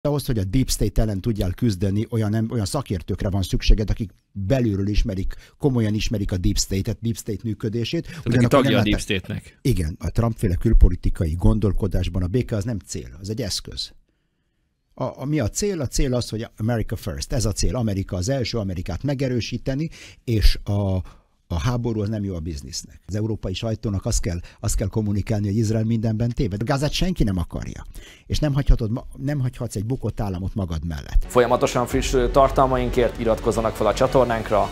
ahhoz, hogy a deep state ellen tudjál küzdeni, olyan, olyan szakértőkre van szükséged, akik belülről ismerik, komolyan ismerik a deep state-et, deep state működését. Tehát aki tagja a deep e- state-nek. Igen, a Trumpféle külpolitikai gondolkodásban a béke az nem cél, az egy eszköz. A, a, mi a cél? A cél az, hogy America first. Ez a cél. Amerika az első, Amerikát megerősíteni, és a, a háború az nem jó a biznisznek. Az európai sajtónak azt kell, azt kell kommunikálni, hogy Izrael mindenben téved. gázát senki nem akarja. És nem, hagyhatod, nem hagyhatsz egy bukott államot magad mellett. Folyamatosan friss tartalmainkért iratkozzanak fel a csatornánkra,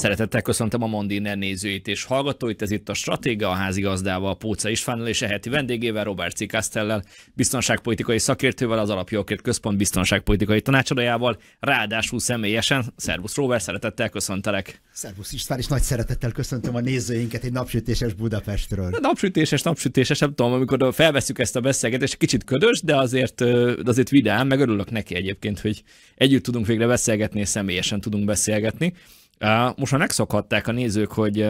Szeretettel köszöntöm a Mondiner nézőit és hallgatóit, ez itt a Stratéga, a házigazdával, Póca Istvánnal és heti vendégével, Robert C. Castellel, biztonságpolitikai szakértővel, az Alapjogért Központ biztonságpolitikai tanácsadójával, ráadásul személyesen. Szervusz Robert, szeretettel köszöntelek. Szervusz István, és nagy szeretettel köszöntöm a nézőinket egy napsütéses Budapestről. Na, napsütéses, napsütéses, nem tudom, amikor felveszük ezt a beszélgetést, kicsit ködös, de azért, azért vidám, meg örülök neki egyébként, hogy együtt tudunk végre beszélgetni, és személyesen tudunk beszélgetni. Most már megszokhatták a nézők, hogy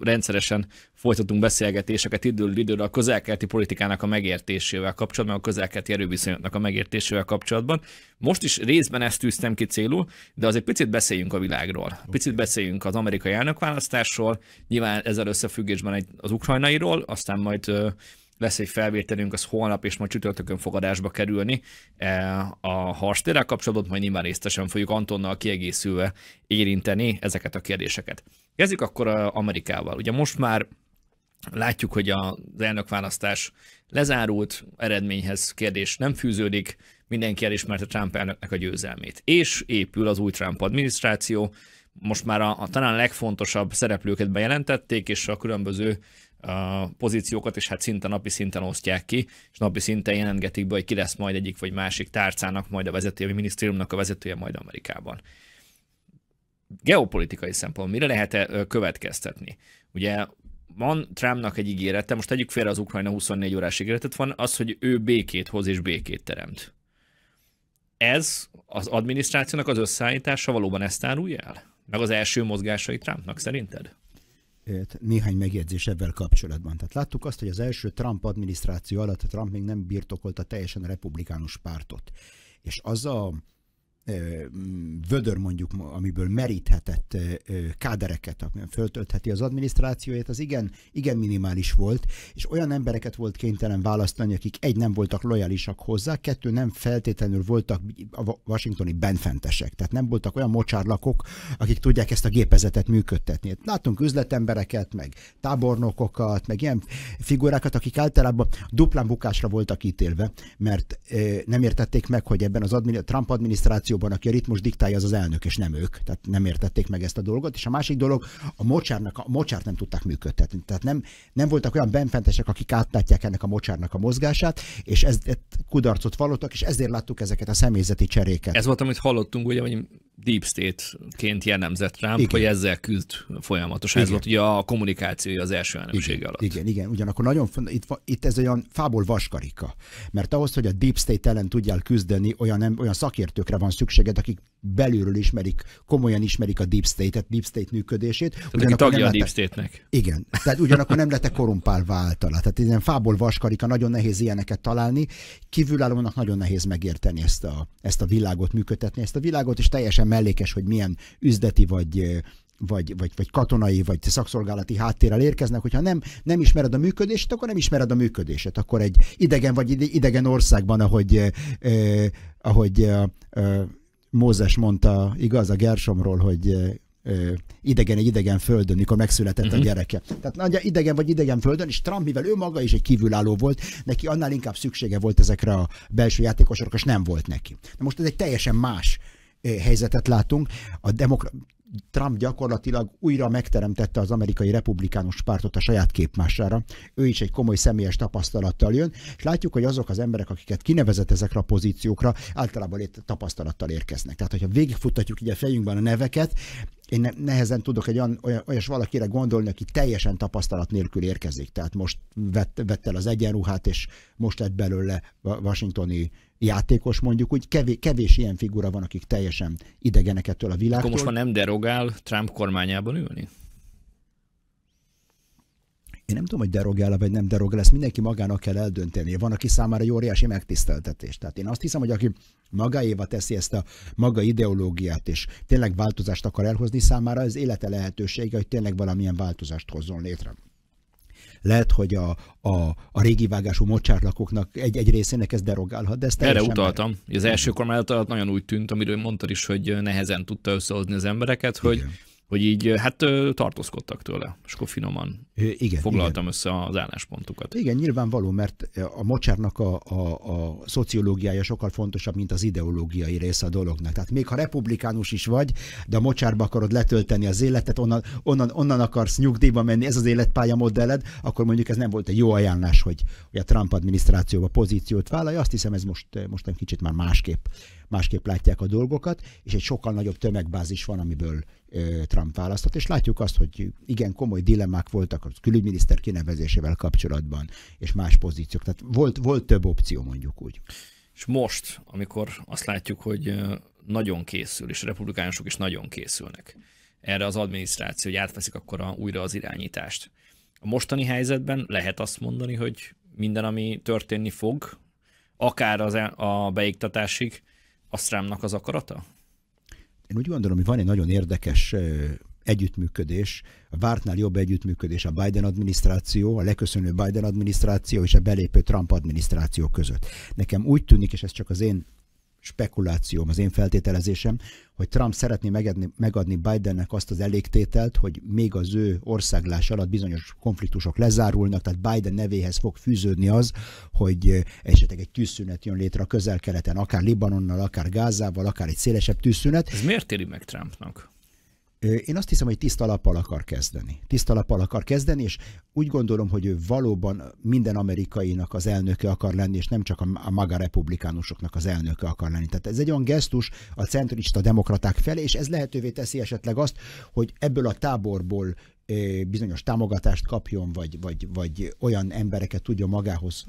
rendszeresen folytatunk beszélgetéseket időről időre a közelkelti politikának a megértésével kapcsolatban, a közelkelti erőviszonyoknak a megértésével kapcsolatban. Most is részben ezt tűztem ki célul, de azért picit beszéljünk a világról. Picit beszéljünk az amerikai elnökválasztásról, nyilván ezzel összefüggésben az ukrajnairól, aztán majd lesz egy felvételünk, az holnap és majd csütörtökön fogadásba kerülni e, a harstérrel kapcsolatban, majd nyilván résztesen fogjuk Antonnal kiegészülve érinteni ezeket a kérdéseket. Kezdjük akkor e, Amerikával. Ugye most már látjuk, hogy az elnökválasztás lezárult, eredményhez kérdés nem fűződik, mindenki elismerte Trump elnöknek a győzelmét. És épül az új Trump adminisztráció, most már a, a talán legfontosabb szereplőket bejelentették, és a különböző pozíciókat, és hát szinte napi szinten osztják ki, és napi szinten jelentgetik be, hogy ki lesz majd egyik vagy másik tárcának, majd a vezetője, vagy minisztériumnak a vezetője majd Amerikában. Geopolitikai szempont, mire lehet -e következtetni? Ugye van Trumpnak egy ígérete, most tegyük félre az Ukrajna 24 órás ígéretet, van az, hogy ő békét hoz és békét teremt. Ez az adminisztrációnak az összeállítása valóban ezt árulja el? Meg az első mozgásai Trumpnak szerinted? néhány megjegyzés ebben kapcsolatban. Tehát láttuk azt, hogy az első Trump adminisztráció alatt Trump még nem birtokolta teljesen a republikánus pártot. És az a vödör mondjuk, amiből meríthetett kádereket, amiben föltöltheti az adminisztrációját, az igen, igen minimális volt, és olyan embereket volt kénytelen választani, akik egy nem voltak lojalisak hozzá, kettő nem feltétlenül voltak a washingtoni benfentesek, tehát nem voltak olyan mocsárlakok, akik tudják ezt a gépezetet működtetni. Hát látunk üzletembereket, meg tábornokokat, meg ilyen figurákat, akik általában duplán bukásra voltak ítélve, mert nem értették meg, hogy ebben az admin, Trump adminisztráció frakcióban, aki a ritmus diktálja, az az elnök, és nem ők. Tehát nem értették meg ezt a dolgot. És a másik dolog, a mocsárnak, a mocsárt nem tudták működtetni. Tehát nem, nem voltak olyan benfentesek, akik átlátják ennek a mocsárnak a mozgását, és ez kudarcot vallottak, és ezért láttuk ezeket a személyzeti cseréket. Ez volt, amit hallottunk, ugye, hogy deep state-ként jellemzett rám, igen. hogy ezzel küzd folyamatosan. Igen. Ez volt ugye a kommunikációja az első elnöksége alatt. Igen, igen, ugyanakkor nagyon itt, itt ez olyan fából vaskarika, mert ahhoz, hogy a deep state ellen tudjál küzdeni, olyan, nem, olyan szakértőkre van szükséged, akik belülről ismerik, komolyan ismerik a deep state-et, deep state működését. Tehát ugyanakkor tagja nem a deep state-nek. Igen, tehát ugyanakkor nem lehet korumpálva általa. Tehát ilyen fából vaskarika, nagyon nehéz ilyeneket találni, kívülállónak nagyon nehéz megérteni ezt a, ezt a világot, működtetni ezt a világot, és teljesen mellékes, hogy milyen üzleti vagy vagy, vagy, vagy katonai, vagy szakszolgálati háttérrel érkeznek, hogyha nem, nem ismered a működését, akkor nem ismered a működését. Akkor egy idegen vagy idegen országban, ahogy, eh, ahogy eh, Mózes mondta, igaz, a Gersomról, hogy idegen egy idegen földön, mikor megszületett uh-huh. a mhm. gyereke. Tehát nagy idegen vagy idegen földön, és Trump, mivel ő maga is egy kívülálló volt, neki annál inkább szüksége volt ezekre a belső játékosokra, és nem volt neki. Na most ez egy teljesen más helyzetet látunk. A demokra- Trump gyakorlatilag újra megteremtette az amerikai republikánus pártot a saját képmására. Ő is egy komoly személyes tapasztalattal jön, és látjuk, hogy azok az emberek, akiket kinevezett ezekre a pozíciókra, általában tapasztalattal érkeznek. Tehát, hogyha végigfuttatjuk így a fejünkben a neveket, én nehezen tudok egy olyan, olyas valakire gondolni, aki teljesen tapasztalat nélkül érkezik. Tehát most vett, vett el az egyenruhát, és most lett belőle washingtoni játékos mondjuk, úgy kevés, kevés ilyen figura van, akik teljesen idegenek ettől a világtól. Akkor most már nem derogál Trump kormányában ülni? Én nem tudom, hogy derogál vagy nem derogál, ezt mindenki magának kell eldönteni. Van, aki számára egy óriási megtiszteltetés. Tehát én azt hiszem, hogy aki magáéva teszi ezt a maga ideológiát, és tényleg változást akar elhozni számára, az élete lehetősége, hogy tényleg valamilyen változást hozzon létre lehet, hogy a, a, a régi vágású mocsárlakoknak egy, egy részének ez derogálhat, de ezt Erre utaltam. Mert... Az első kormányzat nagyon úgy tűnt, amiről mondtad is, hogy nehezen tudta összehozni az embereket, Igen. hogy hogy így hát tartózkodtak tőle, és akkor finoman igen, foglaltam igen. össze az álláspontukat. Igen, nyilvánvaló, mert a mocsárnak a, a, a szociológiája sokkal fontosabb, mint az ideológiai része a dolognak. Tehát még ha republikánus is vagy, de a mocsárba akarod letölteni az életet, onnan, onnan, onnan akarsz nyugdíjba menni, ez az életpálya modelled, akkor mondjuk ez nem volt egy jó ajánlás, hogy, hogy a Trump adminisztrációba pozíciót vállalja. Azt hiszem, ez most, most nem kicsit már másképp, másképp látják a dolgokat, és egy sokkal nagyobb tömegbázis van, amiből Trump választott, és látjuk azt, hogy igen komoly dilemmák voltak a külügyminiszter kinevezésével kapcsolatban, és más pozíciók. Tehát volt, volt több opció, mondjuk úgy. És most, amikor azt látjuk, hogy nagyon készül, és a republikánusok is nagyon készülnek erre az adminisztráció, hogy átveszik akkor a, újra az irányítást. A mostani helyzetben lehet azt mondani, hogy minden, ami történni fog, akár az, e- a beiktatásig, azt rámnak az akarata? én úgy gondolom, hogy van egy nagyon érdekes együttműködés, a vártnál jobb együttműködés a Biden adminisztráció, a leköszönő Biden adminisztráció és a belépő Trump adminisztráció között. Nekem úgy tűnik, és ez csak az én spekulációm, az én feltételezésem, hogy Trump szeretné megadni, megadni Bidennek azt az elégtételt, hogy még az ő országlás alatt bizonyos konfliktusok lezárulnak, tehát Biden nevéhez fog fűződni az, hogy esetleg egy tűzszünet jön létre a közel-keleten, akár Libanonnal, akár Gázával, akár egy szélesebb tűzszünet. Ez miért éri meg Trumpnak? Én azt hiszem, hogy tiszta lappal akar kezdeni. Tiszta lappal akar kezdeni, és úgy gondolom, hogy ő valóban minden amerikainak az elnöke akar lenni, és nem csak a maga republikánusoknak az elnöke akar lenni. Tehát ez egy olyan gesztus a centrista demokraták felé, és ez lehetővé teszi esetleg azt, hogy ebből a táborból bizonyos támogatást kapjon, vagy, vagy, vagy olyan embereket tudja magához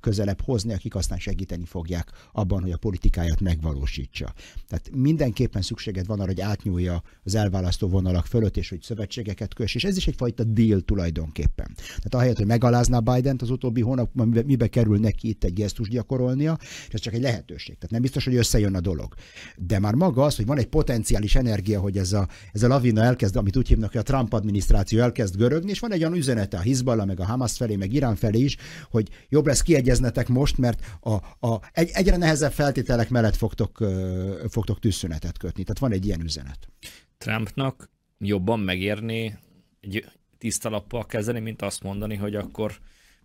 közelebb hozni, akik aztán segíteni fogják abban, hogy a politikáját megvalósítsa. Tehát mindenképpen szükséged van arra, hogy átnyúlja az elválasztó vonalak fölött, és hogy szövetségeket kös, és ez is egyfajta deal tulajdonképpen. Tehát ahelyett, hogy megalázná Biden-t az utóbbi hónapban, mibe kerül neki itt egy gesztus gyakorolnia, és ez csak egy lehetőség. Tehát nem biztos, hogy összejön a dolog. De már maga az, hogy van egy potenciális energia, hogy ez a, ez a lavina elkezd, amit úgy hívnak, hogy a Trump adminisztráció elkezd görögni, és van egy olyan üzenete a Hizballa, meg a Hamas felé, meg Irán felé is, hogy jobb lesz kiegyeznetek most, mert a, a, egy, egyre nehezebb feltételek mellett fogtok, fogtok tűzszünetet kötni. Tehát van egy ilyen üzenet. Trumpnak jobban megérni egy tiszta lappal kezdeni, mint azt mondani, hogy akkor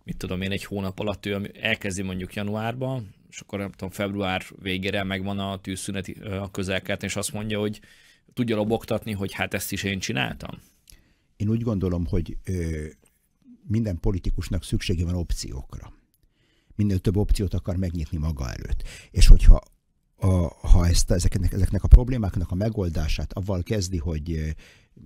mit tudom én, egy hónap alatt ő elkezdi mondjuk januárban, és akkor nem tudom, február végére megvan a tűzszüneti a közelkelten, és azt mondja, hogy tudja lobogtatni, hogy hát ezt is én csináltam. Én úgy gondolom, hogy ö, minden politikusnak szüksége van opciókra. Minél több opciót akar megnyitni maga előtt. És hogyha a, ha ezt, ezeknek, ezeknek a problémáknak a megoldását avval kezdi, hogy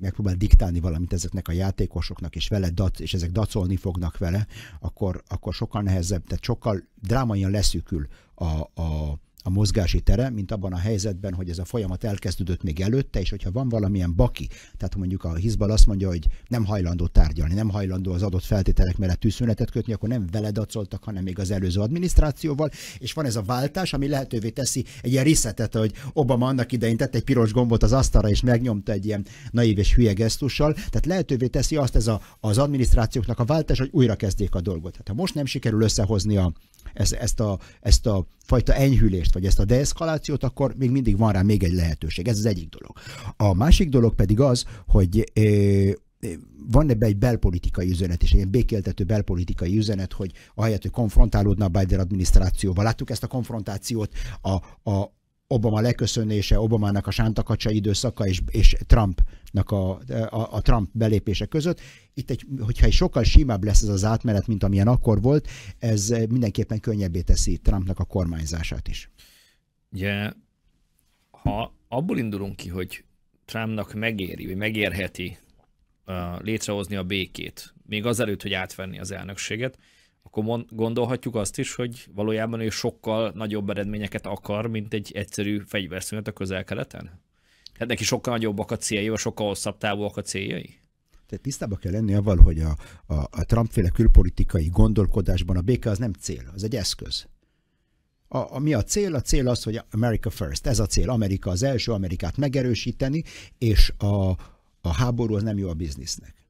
megpróbál diktálni valamit ezeknek a játékosoknak, és vele dat, és ezek dacolni fognak vele, akkor, akkor sokkal nehezebb, tehát sokkal drámaian leszűkül a, a, a mozgási tere, mint abban a helyzetben, hogy ez a folyamat elkezdődött még előtte, és hogyha van valamilyen baki, tehát mondjuk a Hizbal azt mondja, hogy nem hajlandó tárgyalni, nem hajlandó az adott feltételek mellett tűzszünetet kötni, akkor nem veled acoltak, hanem még az előző adminisztrációval, és van ez a váltás, ami lehetővé teszi egy ilyen részletet, hogy Obama annak idején tett egy piros gombot az asztalra, és megnyomta egy ilyen naív és hülye gesztussal, tehát lehetővé teszi azt ez a, az adminisztrációknak a váltás, hogy újra kezdjék a dolgot. Tehát ha most nem sikerül összehozni a, ezt, ezt, a, ezt a fajta enyhülést, ezt vagy ezt a deeszkalációt, akkor még mindig van rá még egy lehetőség. Ez az egyik dolog. A másik dolog pedig az, hogy van ebbe egy belpolitikai üzenet, és egy békéltető belpolitikai üzenet, hogy ahelyett, hogy konfrontálódna a Biden adminisztrációval. Láttuk ezt a konfrontációt a, a, Obama leköszönése, Obamának a sántakacsa időszaka és, és Trumpnak a, a, a Trump belépése között. Itt, egy, hogyha egy sokkal simább lesz ez az átmenet, mint amilyen akkor volt, ez mindenképpen könnyebbé teszi Trumpnak a kormányzását is. Ugye, yeah. ha abból indulunk ki, hogy Trumpnak megéri, vagy megérheti uh, létrehozni a békét, még azelőtt, hogy átvenni az elnökséget, akkor gondolhatjuk azt is, hogy valójában ő sokkal nagyobb eredményeket akar, mint egy egyszerű fegyverszünet a közel-keleten? Tehát neki sokkal nagyobbak a céljai, sokkal hosszabb távúak a céljai? Tehát tisztában kell lenni avval, hogy a, a, a Trump-féle külpolitikai gondolkodásban a béke az nem cél, az egy eszköz. A, a, mi a cél? A cél az, hogy America first. Ez a cél. Amerika az első, Amerikát megerősíteni, és a, a háború az nem jó a biznisznek.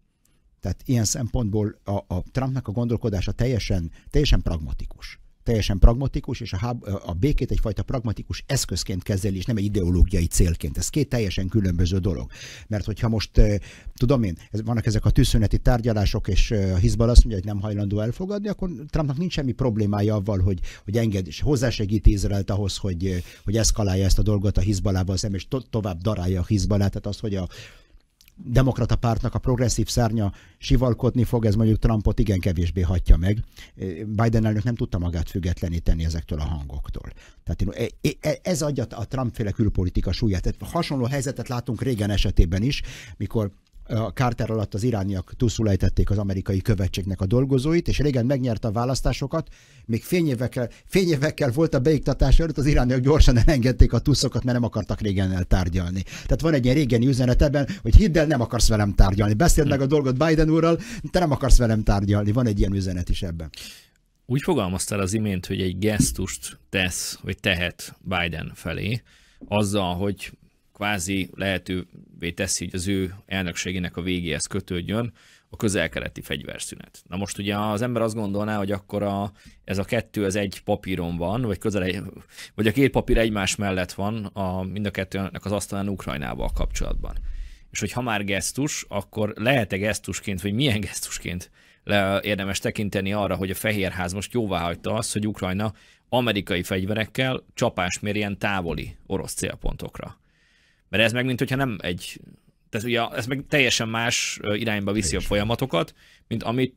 Tehát ilyen szempontból a, a Trumpnak a gondolkodása teljesen, teljesen pragmatikus teljesen pragmatikus, és a, háb, a békét egyfajta pragmatikus eszközként kezeli, és nem egy ideológiai célként. Ez két teljesen különböző dolog. Mert hogyha most, eh, tudom én, vannak ezek a tűzszüneti tárgyalások, és eh, a Hizbal azt mondja, hogy nem hajlandó elfogadni, akkor Trumpnak nincs semmi problémája avval, hogy, hogy enged, és hozzásegít Izraelt ahhoz, hogy, eh, hogy eszkalálja ezt a dolgot a Hizbalával szemben, és to- tovább darálja a Hizbalát. Tehát az, hogy a demokrata pártnak a progresszív szárnya sivalkodni fog, ez mondjuk Trumpot igen kevésbé hatja meg. Biden elnök nem tudta magát függetleníteni ezektől a hangoktól. Tehát én, e, e, e, ez adja a Trump-féle külpolitika súlyát. Tehát hasonló helyzetet látunk régen esetében is, mikor a Carter alatt az irániak túszul ejtették az amerikai követségnek a dolgozóit, és régen megnyerte a választásokat, még fényévekkel, fényévekkel volt a beiktatás előtt, az irániak gyorsan elengedték a túszokat, mert nem akartak régen tárgyalni. Tehát van egy ilyen régeni üzenet ebben, hogy hidd el, nem akarsz velem tárgyalni. Beszéld meg a dolgot Biden úrral, te nem akarsz velem tárgyalni. Van egy ilyen üzenet is ebben. Úgy fogalmaztál az imént, hogy egy gesztust tesz, vagy tehet Biden felé, azzal, hogy kvázi lehetővé teszi, hogy az ő elnökségének a végéhez kötődjön a közelkeleti fegyverszünet. Na most ugye az ember azt gondolná, hogy akkor a, ez a kettő ez egy papíron van, vagy, közel, vagy a két papír egymás mellett van a, mind a kettőnek az asztalán Ukrajnával kapcsolatban. És hogy ha már gesztus, akkor lehet-e gesztusként, vagy milyen gesztusként le, érdemes tekinteni arra, hogy a Fehérház most hagyta azt, hogy Ukrajna amerikai fegyverekkel csapás mérjen távoli orosz célpontokra. Mert ez meg, mint hogyha nem egy tehát ugye ez meg teljesen más irányba viszi teljesen. a folyamatokat, mint amit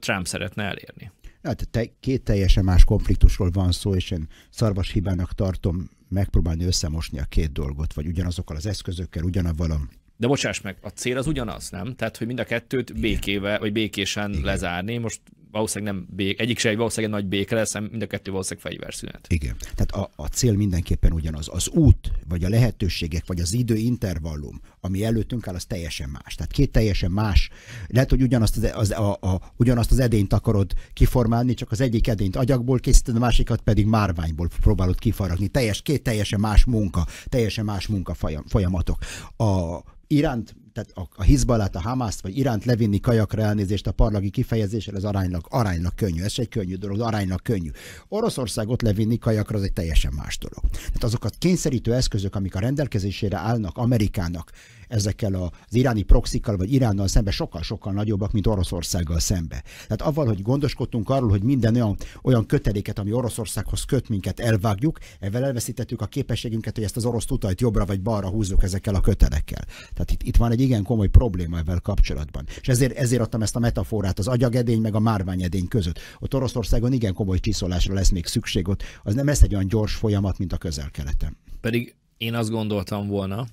Trump szeretne elérni. Hát te, két teljesen más konfliktusról van szó, és én szarvas hibának tartom megpróbálni összemosni a két dolgot, vagy ugyanazokkal az eszközökkel, ugyanavval a... De bocsáss meg, a cél az ugyanaz, nem? Tehát, hogy mind a kettőt Igen. békével, vagy békésen Igen. lezárni, most valószínűleg nem bék, egyik se egy valószínűleg egy nagy béke lesz, hanem mind a kettő valószínűleg fegyverszünet. Igen. Tehát a, a cél mindenképpen ugyanaz. Az út, vagy a lehetőségek, vagy az időintervallum, ami előttünk áll, az teljesen más. Tehát két teljesen más. Lehet, hogy ugyanazt az, e- az, a, a, ugyanazt az edényt akarod kiformálni, csak az egyik edényt agyagból készíted, a másikat pedig márványból próbálod kifaragni. Teljes, két teljesen más munka, teljesen más munka folyamatok. A iránt tehát a, a Hizbalát, a Hamászt, vagy Iránt levinni kajakra elnézést a parlagi kifejezéssel, az aránylag, aránylag könnyű. Ez egy könnyű dolog, de aránylag könnyű. Oroszországot levinni kajakra az egy teljesen más dolog. Tehát azok a kényszerítő eszközök, amik a rendelkezésére állnak Amerikának ezekkel az iráni proxikkal vagy Iránnal szembe sokkal-sokkal nagyobbak, mint Oroszországgal szembe. Tehát avval, hogy gondoskodtunk arról, hogy minden olyan, olyan köteléket, ami Oroszországhoz köt minket, elvágjuk, ezzel elveszítettük a képességünket, hogy ezt az orosz tutajt jobbra vagy balra húzzuk ezekkel a kötelekkel. Tehát itt, itt van egy igen komoly probléma ezzel kapcsolatban. És ezért, ezért adtam ezt a metaforát az agyagedény meg a márványedény között. Ott Oroszországon igen komoly csiszolásra lesz még szükség, ott az nem lesz egy olyan gyors folyamat, mint a közel-keleten. Pedig én azt gondoltam volna,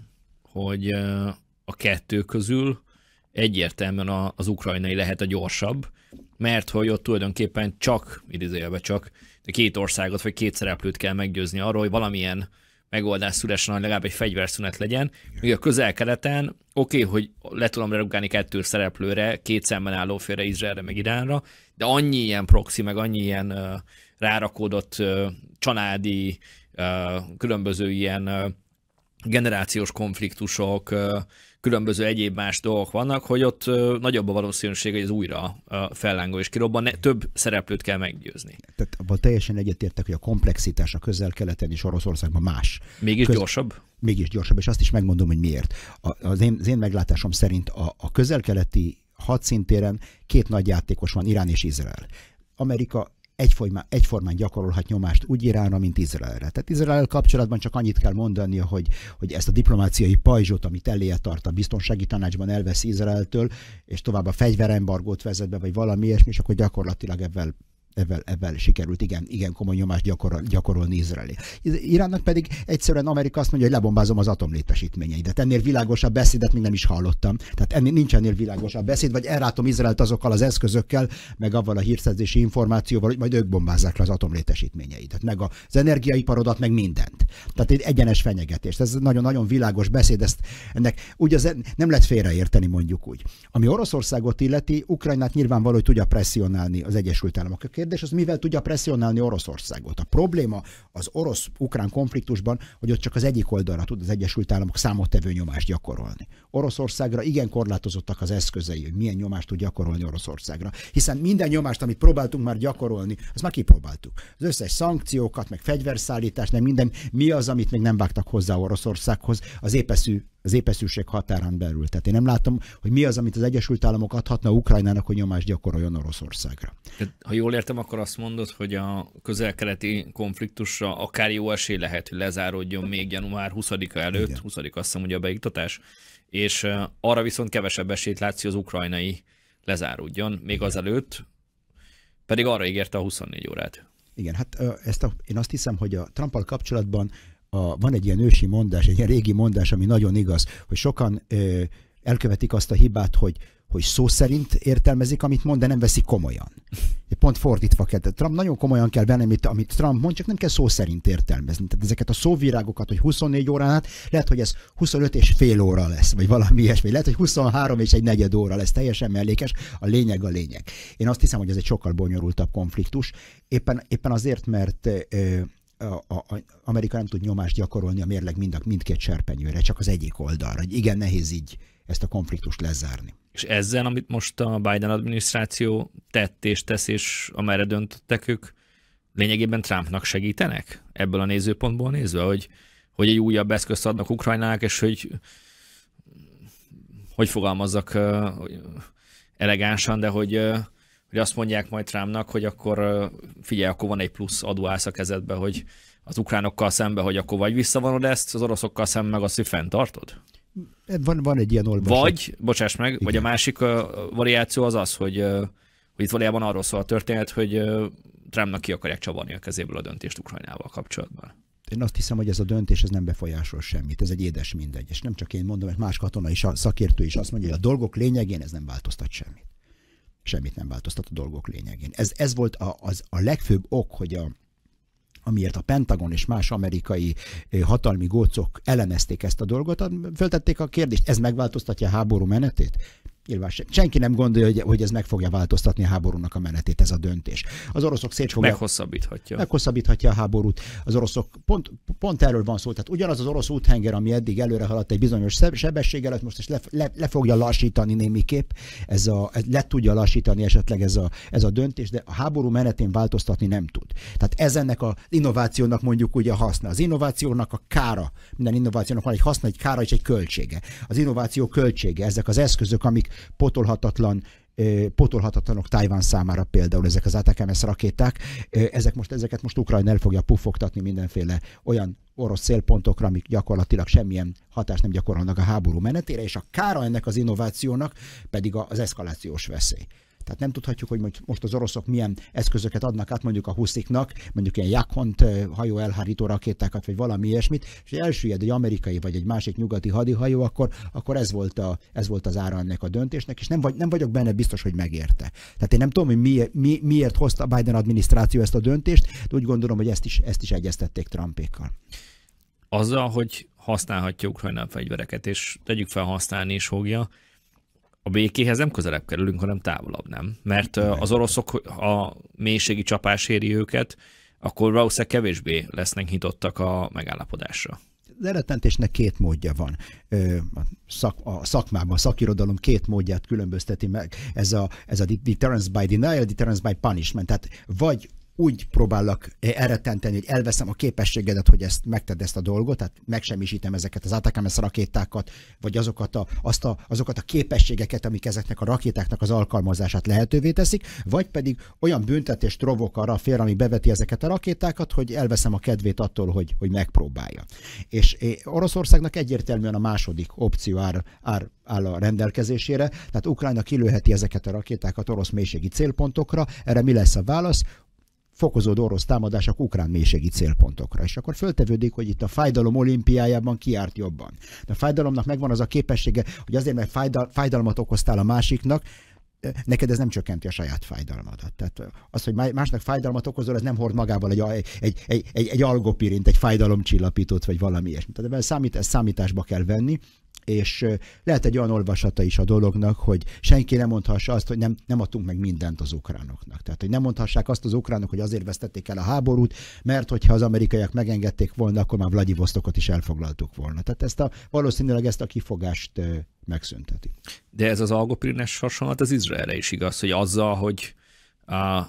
hogy a kettő közül egyértelműen az ukrajnai lehet a gyorsabb, mert hogy ott tulajdonképpen csak, idézőjelben csak, de két országot vagy két szereplőt kell meggyőzni arról, hogy valamilyen megoldás szülessen, hogy legalább egy fegyverszünet legyen. Még a közel-keleten oké, okay, hogy le tudom lerugálni kettő szereplőre, két szemben álló félre Izraelre meg Iránra, de annyi ilyen proxy, meg annyi ilyen uh, rárakódott uh, családi, uh, különböző ilyen uh, generációs konfliktusok, különböző egyéb más dolgok vannak, hogy ott nagyobb a valószínűség, hogy ez újra fellángol és kirobban, több szereplőt kell meggyőzni. Tehát abban teljesen egyetértek, hogy a komplexitás a közel-keleten és Oroszországban más. Mégis Köz... gyorsabb? Mégis gyorsabb, és azt is megmondom, hogy miért. A, az, én, az én meglátásom szerint a, a közel-keleti hadszintéren két nagy játékos van, Irán és Izrael. Amerika egyformán, egyformán gyakorolhat nyomást úgy Iránra, mint Izraelre. Tehát Izrael kapcsolatban csak annyit kell mondani, hogy, hogy ezt a diplomáciai pajzsot, amit eléje tart a biztonsági tanácsban elveszi Izraeltől, és tovább a fegyverembargót vezet be, vagy valami ilyesmi, és akkor gyakorlatilag ebben ebben, ebben sikerült igen, igen komoly nyomást gyakorol, gyakorolni Izraeli. Iránnak pedig egyszerűen Amerika azt mondja, hogy lebombázom az atomlétesítményeidet. Ennél világosabb beszédet még nem is hallottam. Tehát ennél, nincs ennél világosabb beszéd, vagy elrátom Izraelt azokkal az eszközökkel, meg avval a hírszerzési információval, hogy majd ők bombázzák le az atomlétesítményeidet, meg az energiaiparodat, meg mindent. Tehát egy egyenes fenyegetés. Ez nagyon-nagyon világos beszéd, ezt ennek ugye az, nem lehet félreérteni mondjuk úgy. Ami Oroszországot illeti, Ukrajnát nyilvánvaló, hogy tudja presszionálni az Egyesült Államok kérdés az, mivel tudja presszionálni Oroszországot. A probléma az orosz-ukrán konfliktusban, hogy ott csak az egyik oldalra tud az Egyesült Államok számottevő nyomást gyakorolni. Oroszországra igen korlátozottak az eszközei, hogy milyen nyomást tud gyakorolni Oroszországra. Hiszen minden nyomást, amit próbáltunk már gyakorolni, azt már kipróbáltuk. Az összes szankciókat, meg fegyverszállítást, meg minden, mi az, amit még nem vágtak hozzá Oroszországhoz, az épeszű az épeszűség határán belül. Tehát én nem látom, hogy mi az, amit az Egyesült Államok adhatna Ukrajnának, hogy nyomást gyakoroljon Oroszországra. Tehát, ha jól értem, akkor azt mondod, hogy a közel-keleti konfliktusra akár jó esély lehet, hogy lezáródjon még január 20-a előtt, Igen. 20 azt hiszem ugye a beiktatás, és arra viszont kevesebb esélyt látsz, hogy az ukrajnai lezáródjon, még Igen. azelőtt, pedig arra ígérte a 24 órát. Igen, hát ezt a, én azt hiszem, hogy a Trumpal kapcsolatban a, van egy ilyen ősi mondás, egy ilyen régi mondás, ami nagyon igaz, hogy sokan ö, elkövetik azt a hibát, hogy hogy szó szerint értelmezik, amit mond, de nem veszik komolyan. Pont fordítva kell. Trump nagyon komolyan kell venni, amit, amit Trump mond, csak nem kell szó szerint értelmezni. Tehát ezeket a szóvirágokat, hogy 24 órán át, lehet, hogy ez 25 és fél óra lesz, vagy valami ilyesmi. Lehet, hogy 23 és egy negyed óra lesz, teljesen mellékes. A lényeg a lényeg. Én azt hiszem, hogy ez egy sokkal bonyolultabb konfliktus. Éppen, éppen azért, mert ö, a, a, Amerika nem tud nyomást gyakorolni a mérleg mind a, mindkét serpenyőre, csak az egyik oldalra. Igen, nehéz így ezt a konfliktust lezárni. És ezzel, amit most a Biden adminisztráció tett és tesz, és amerre döntöttek ők, lényegében Trumpnak segítenek? Ebből a nézőpontból nézve, hogy, hogy egy újabb eszközt adnak Ukrajnának, és hogy hogy fogalmazzak elegánsan, de hogy hogy azt mondják majd Trumpnak, hogy akkor figyelj, akkor van egy plusz adóász a kezedbe, hogy az ukránokkal szembe, hogy akkor vagy visszavonod ezt, az oroszokkal szemben meg azt, hogy fenntartod? Eh, van, van egy ilyen olvasat. Vagy, bocsáss meg, Igen. vagy a másik variáció az az, hogy, hogy itt valójában arról szól a történet, hogy Trumpnak ki akarják csavarni a kezéből a döntést Ukrajnával kapcsolatban én azt hiszem, hogy ez a döntés ez nem befolyásol semmit, ez egy édes mindegy. És nem csak én mondom, mert más katona is, szakértő is azt mondja, hogy a dolgok lényegén ez nem változtat semmit semmit nem változtat a dolgok lényegén. Ez, ez volt a, az, a legfőbb ok, hogy a, amiért a Pentagon és más amerikai eh, hatalmi gócok elemezték ezt a dolgot, föltették a kérdést, ez megváltoztatja a háború menetét? Nyilván senki nem gondolja, hogy, ez meg fogja változtatni a háborúnak a menetét, ez a döntés. Az oroszok szét fogja... Meghosszabbíthatja. Meghosszabbíthatja a háborút. Az oroszok, pont, pont erről van szó, tehát ugyanaz az orosz úthenger, ami eddig előre haladt egy bizonyos sebességgel, az most is le, le, le fogja lassítani némiképp, ez a, ez le tudja lassítani esetleg ez a, ez a döntés, de a háború menetén változtatni nem tud. Tehát ez ennek az innovációnak mondjuk ugye a haszna. Az innovációnak a kára, minden innovációnak van egy haszna, egy kára és egy költsége. Az innováció költsége, ezek az eszközök, amik potolhatatlan potolhatatlanok Tájván számára például ezek az ATKMS rakéták. Ezek most, ezeket most Ukrajna el fogja puffogtatni mindenféle olyan orosz célpontokra, amik gyakorlatilag semmilyen hatást nem gyakorolnak a háború menetére, és a kára ennek az innovációnak pedig az eszkalációs veszély. Tehát nem tudhatjuk, hogy most az oroszok milyen eszközöket adnak át mondjuk a husziknak, mondjuk ilyen jakont eh, hajó elhárító rakétákat, vagy valami ilyesmit, és elsüllyed egy amerikai vagy egy másik nyugati hadihajó, akkor, akkor ez, volt a, ez volt az ára ennek a döntésnek, és nem, vagy, nem vagyok benne biztos, hogy megérte. Tehát én nem tudom, hogy mi, mi, miért hozta a Biden adminisztráció ezt a döntést, de úgy gondolom, hogy ezt is, ezt is egyeztették Trumpékkal. Azzal, hogy használhatja Ukrajna a fegyvereket, és tegyük fel, használni is fogja, a békéhez nem közelebb kerülünk, hanem távolabb, nem? Mert az oroszok, a mélységi csapás éri őket, akkor valószínűleg kevésbé lesznek nyitottak a megállapodásra. Az eredetentésnek két módja van. A, szak, a szakmában, a szakirodalom két módját különbözteti meg. Ez a, ez a deterrence by denial, deterrence by punishment. Tehát vagy úgy próbállak eh, elrettenteni, hogy elveszem a képességedet, hogy ezt megted ezt a dolgot, tehát megsemmisítem ezeket az ATKMS rakétákat, vagy azokat a, azt a, azokat a képességeket, amik ezeknek a rakétáknak az alkalmazását lehetővé teszik, vagy pedig olyan büntetést rovok arra fél, ami beveti ezeket a rakétákat, hogy elveszem a kedvét attól, hogy, hogy megpróbálja. És eh, Oroszországnak egyértelműen a második opció áll, áll, áll a rendelkezésére, tehát Ukrajna kilőheti ezeket a rakétákat orosz mélységi célpontokra, erre mi lesz a válasz? fokozódó orosz támadások ukrán mélységi célpontokra. És akkor föltevődik, hogy itt a fájdalom olimpiájában kiárt jobban. De a fájdalomnak megvan az a képessége, hogy azért, mert fájdal, fájdalmat okoztál a másiknak, neked ez nem csökkenti a saját fájdalmadat. Tehát az, hogy másnak fájdalmat okozol, ez nem hord magával egy, egy, egy, egy, egy algopirint, egy fájdalomcsillapítót, vagy valami ilyesmit. Tehát ebben számít, ezt számításba kell venni, és lehet egy olyan olvasata is a dolognak, hogy senki nem mondhassa azt, hogy nem, nem adtunk meg mindent az ukránoknak. Tehát, hogy nem mondhassák azt az ukránok, hogy azért vesztették el a háborút, mert hogyha az amerikaiak megengedték volna, akkor már Vladivostokot is elfoglaltuk volna. Tehát ezt a, valószínűleg ezt a kifogást megszünteti. De ez az algopirines hasonlat az Izraelre is igaz, hogy azzal, hogy a,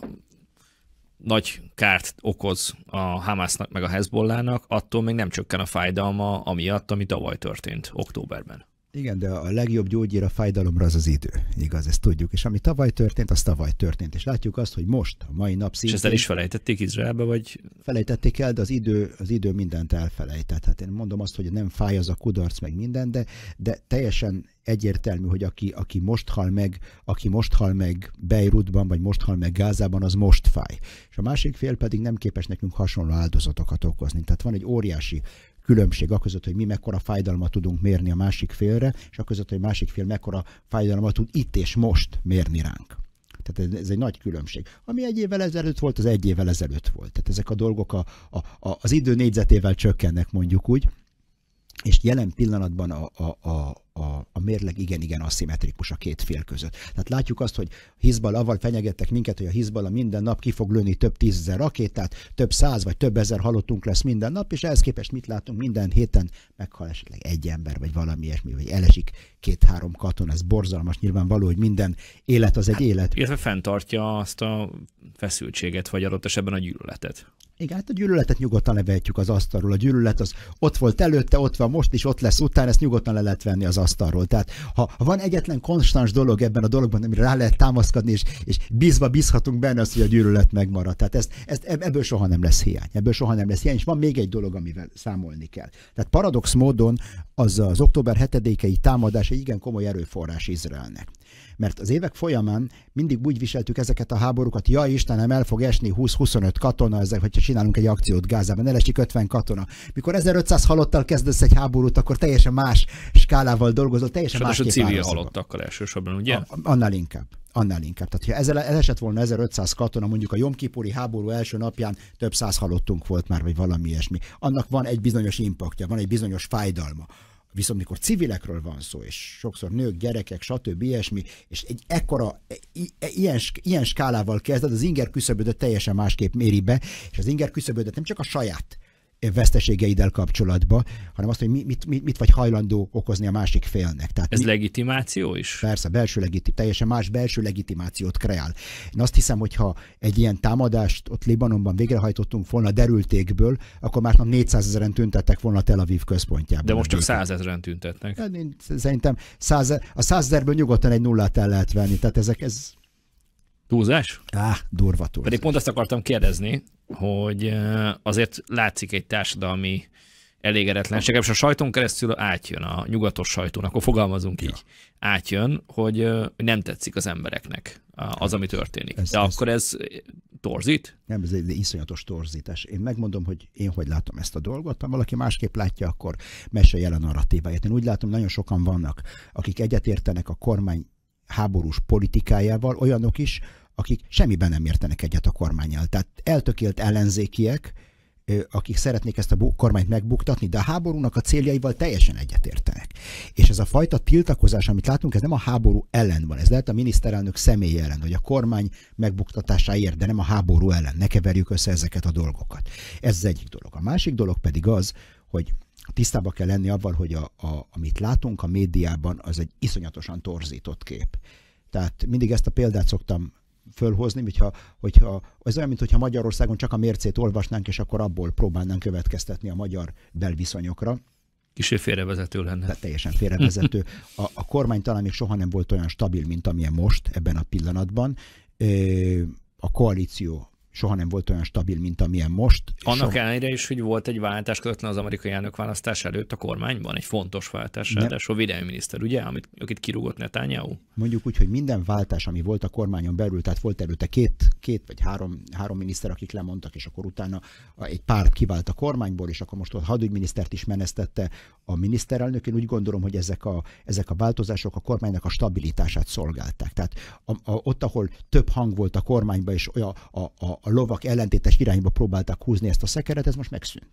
nagy kárt okoz a Hamásznak meg a Hezbollának, attól még nem csökken a fájdalma amiatt, ami tavaly történt októberben. Igen, de a legjobb gyógyír a fájdalomra az az idő. Igaz, ezt tudjuk. És ami tavaly történt, az tavaly történt. És látjuk azt, hogy most, a mai nap szintén... És ezt el is felejtették Izraelbe, vagy... Felejtették el, de az idő, az idő mindent elfelejtett. Hát én mondom azt, hogy nem fáj az a kudarc, meg minden, de, de teljesen egyértelmű, hogy aki, aki most hal meg, aki most hal meg Beirutban, vagy most hal meg Gázában, az most fáj. És a másik fél pedig nem képes nekünk hasonló áldozatokat okozni. Tehát van egy óriási különbség a között, hogy mi mekkora fájdalmat tudunk mérni a másik félre, és a között, hogy másik fél mekkora fájdalmat tud itt és most mérni ránk. Tehát ez, ez egy nagy különbség. Ami egy évvel ezelőtt volt, az egy évvel ezelőtt volt. Tehát ezek a dolgok a, a, a, az idő négyzetével csökkennek, mondjuk úgy és jelen pillanatban a, a, a, a, a mérleg igen-igen aszimmetrikus a két fél között. Tehát látjuk azt, hogy Hizbal avval fenyegettek minket, hogy a Hizbal minden nap ki fog lőni több tízezer rakétát, több száz vagy több ezer halottunk lesz minden nap, és ehhez képest mit látunk minden héten? Meghal esetleg egy ember, vagy valami ilyesmi, vagy elesik két-három katon, ez borzalmas, nyilvánvaló, hogy minden élet az egy hát, élet. Illetve fenntartja azt a feszültséget, vagy adott esetben a gyűlöletet. Igen, hát a gyűlöletet nyugodtan levehetjük az asztalról. A gyűlölet az ott volt előtte, ott van most is, ott lesz utána, ezt nyugodtan le lehet venni az asztalról. Tehát ha, ha van egyetlen konstans dolog ebben a dologban, amire rá lehet támaszkodni, és, és bízva bízhatunk benne az, hogy a gyűlölet megmarad. Tehát ezt, ezt, ebből soha nem lesz hiány. Ebből soha nem lesz hiány, és van még egy dolog, amivel számolni kell. Tehát paradox módon az az október 7-i támadása igen komoly erőforrás Izraelnek mert az évek folyamán mindig úgy viseltük ezeket a háborúkat, ja Istenem, el fog esni 20-25 katona, ezek, hogyha csinálunk egy akciót Gázában, elesik 50 katona. Mikor 1500 halottal kezdesz egy háborút, akkor teljesen más skálával dolgozol, teljesen más. a civil halottakkal elsősorban, ugye? annál inkább annál inkább. Tehát, ha ez elesett volna 1500 katona, mondjuk a Jomkipuri háború első napján több száz halottunk volt már, vagy valami ilyesmi. Annak van egy bizonyos impaktja, van egy bizonyos fájdalma. Viszont mikor civilekről van szó, és sokszor nők, gyerekek, stb. ilyesmi, és egy ekkora, ilyen, ilyen skálával kezded, az inger küszöbödöt teljesen másképp méri be, és az inger küszöbödöt nem csak a saját veszteségeiddel kapcsolatba, hanem azt, hogy mit, mit, mit vagy hajlandó okozni a másik félnek. Tehát Ez mi... legitimáció is? Persze, belső legitim, teljesen más belső legitimációt kreál. Én azt hiszem, hogy ha egy ilyen támadást ott Libanonban végrehajtottunk volna derültékből, akkor már 400 ezeren tüntettek volna Tel Aviv központjában. De most csak 100 ezeren tüntetnek. Hát én szerintem 100, a 100 ezerből nyugodtan egy nullát el lehet venni. Tehát ezek, ez Túlzás? Á, durva túlzás. Pedig pont ezt akartam kérdezni, hogy azért látszik egy társadalmi elégedetlenség, és a sajton keresztül átjön a nyugatos sajtónak, akkor fogalmazunk ja. így, átjön, hogy nem tetszik az embereknek az, ami történik. Ez, De ez, akkor ez torzít? Nem, ez egy iszonyatos torzítás. Én megmondom, hogy én hogy látom ezt a dolgot, ha valaki másképp látja, akkor mesélj el a narratíváját. Én úgy látom, nagyon sokan vannak, akik egyetértenek a kormány háborús politikájával, olyanok is, akik semmiben nem értenek egyet a kormányjal. Tehát eltökélt ellenzékiek, akik szeretnék ezt a kormányt megbuktatni, de a háborúnak a céljaival teljesen egyetértenek. És ez a fajta tiltakozás, amit látunk, ez nem a háború ellen van, ez lehet a miniszterelnök személy ellen, vagy a kormány megbuktatásáért, de nem a háború ellen. Ne keverjük össze ezeket a dolgokat. Ez az egyik dolog. A másik dolog pedig az, hogy tisztába kell lenni avval, hogy a, a, amit látunk a médiában, az egy iszonyatosan torzított kép. Tehát mindig ezt a példát szoktam fölhozni, hogyha, hogyha ez olyan, mintha Magyarországon csak a mércét olvasnánk, és akkor abból próbálnánk következtetni a magyar belviszonyokra. Kicsit félrevezető lenne. De teljesen félrevezető. A, a kormány talán még soha nem volt olyan stabil, mint amilyen most ebben a pillanatban. A koalíció soha nem volt olyan stabil, mint amilyen most. Annak soha... ellenére is, hogy volt egy váltás közvetlenül az amerikai elnökválasztás előtt a kormányban, egy fontos váltás, de ráadásul miniszter, ugye, amit, akit kirúgott Netanyahu? Mondjuk úgy, hogy minden váltás, ami volt a kormányon belül, tehát volt előtte két, két vagy három, három miniszter, akik lemondtak, és akkor utána egy párt kivált a kormányból, és akkor most a hadügyminisztert is menesztette a miniszterelnök. Én úgy gondolom, hogy ezek a, ezek a változások a kormánynak a stabilitását szolgálták. Tehát a, a, ott, ahol több hang volt a kormányban, és olyan, a, a, a lovak ellentétes irányba próbálták húzni ezt a szekeret, ez most megszűnt.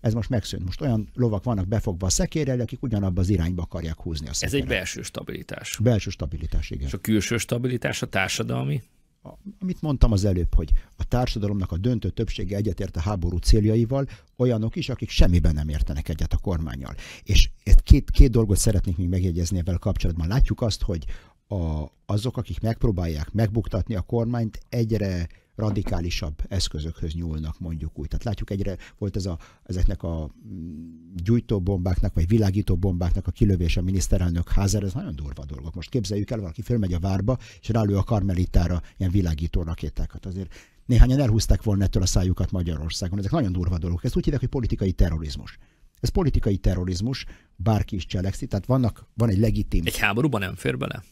Ez most megszűnt. Most olyan lovak vannak befogva a szekérrel, akik ugyanabba az irányba akarják húzni a szekeret. Ez egy belső stabilitás. Belső stabilitás, igen. És a külső stabilitás a társadalmi? amit mondtam az előbb, hogy a társadalomnak a döntő többsége egyetért a háború céljaival, olyanok is, akik semmiben nem értenek egyet a kormányjal. És két, két dolgot szeretnék még megjegyezni ebben kapcsolatban. Látjuk azt, hogy a, azok, akik megpróbálják megbuktatni a kormányt, egyre radikálisabb eszközökhöz nyúlnak, mondjuk úgy. Tehát látjuk egyre, volt ez a, ezeknek a mm, gyújtóbombáknak, vagy világítóbombáknak a kilövése a miniszterelnök házára, ez nagyon durva dolgok. Most képzeljük el, valaki fölmegy a várba, és rálő a karmelitára ilyen világító rakétákat. Hát azért néhányan elhúzták volna ettől a szájukat Magyarországon. Ezek nagyon durva dolgok. Ezt úgy hívják, hogy politikai terrorizmus. Ez politikai terrorizmus, bárki is cselekszik, tehát vannak, van egy legitim... Egy háborúban nem fér bele?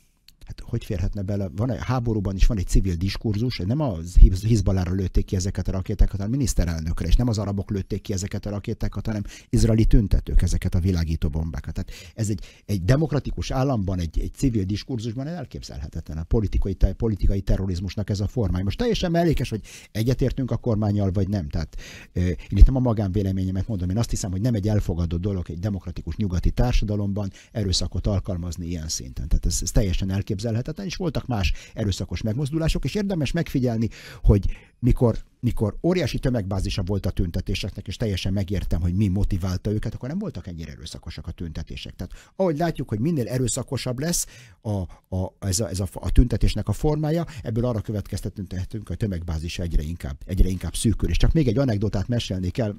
hát hogy férhetne bele, van egy háborúban is van egy civil diskurzus, nem az Hizbalára lőtték ki ezeket a rakétákat, hanem a miniszterelnökre, és nem az arabok lőtték ki ezeket a rakétákat, hanem izraeli tüntetők ezeket a világító bombákat. Tehát ez egy, egy demokratikus államban, egy, egy civil diskurzusban elképzelhetetlen a politikai, te, politikai terrorizmusnak ez a formája. Most teljesen mellékes, hogy egyetértünk a kormányjal, vagy nem. Tehát én itt nem a magánvéleményemet mondom, én azt hiszem, hogy nem egy elfogadott dolog egy demokratikus nyugati társadalomban erőszakot alkalmazni ilyen szinten. Tehát ez, ez teljesen elképzelhetetlen elképzelhetetlen, és voltak más erőszakos megmozdulások, és érdemes megfigyelni, hogy mikor, mikor óriási tömegbázisa volt a tüntetéseknek, és teljesen megértem, hogy mi motiválta őket, akkor nem voltak ennyire erőszakosak a tüntetések. Tehát ahogy látjuk, hogy minél erőszakosabb lesz a, a, ez, a, ez a, a tüntetésnek a formája, ebből arra következtetünk, hogy a tömegbázisa egyre inkább, egyre inkább szűkül. És csak még egy anekdotát mesélni kell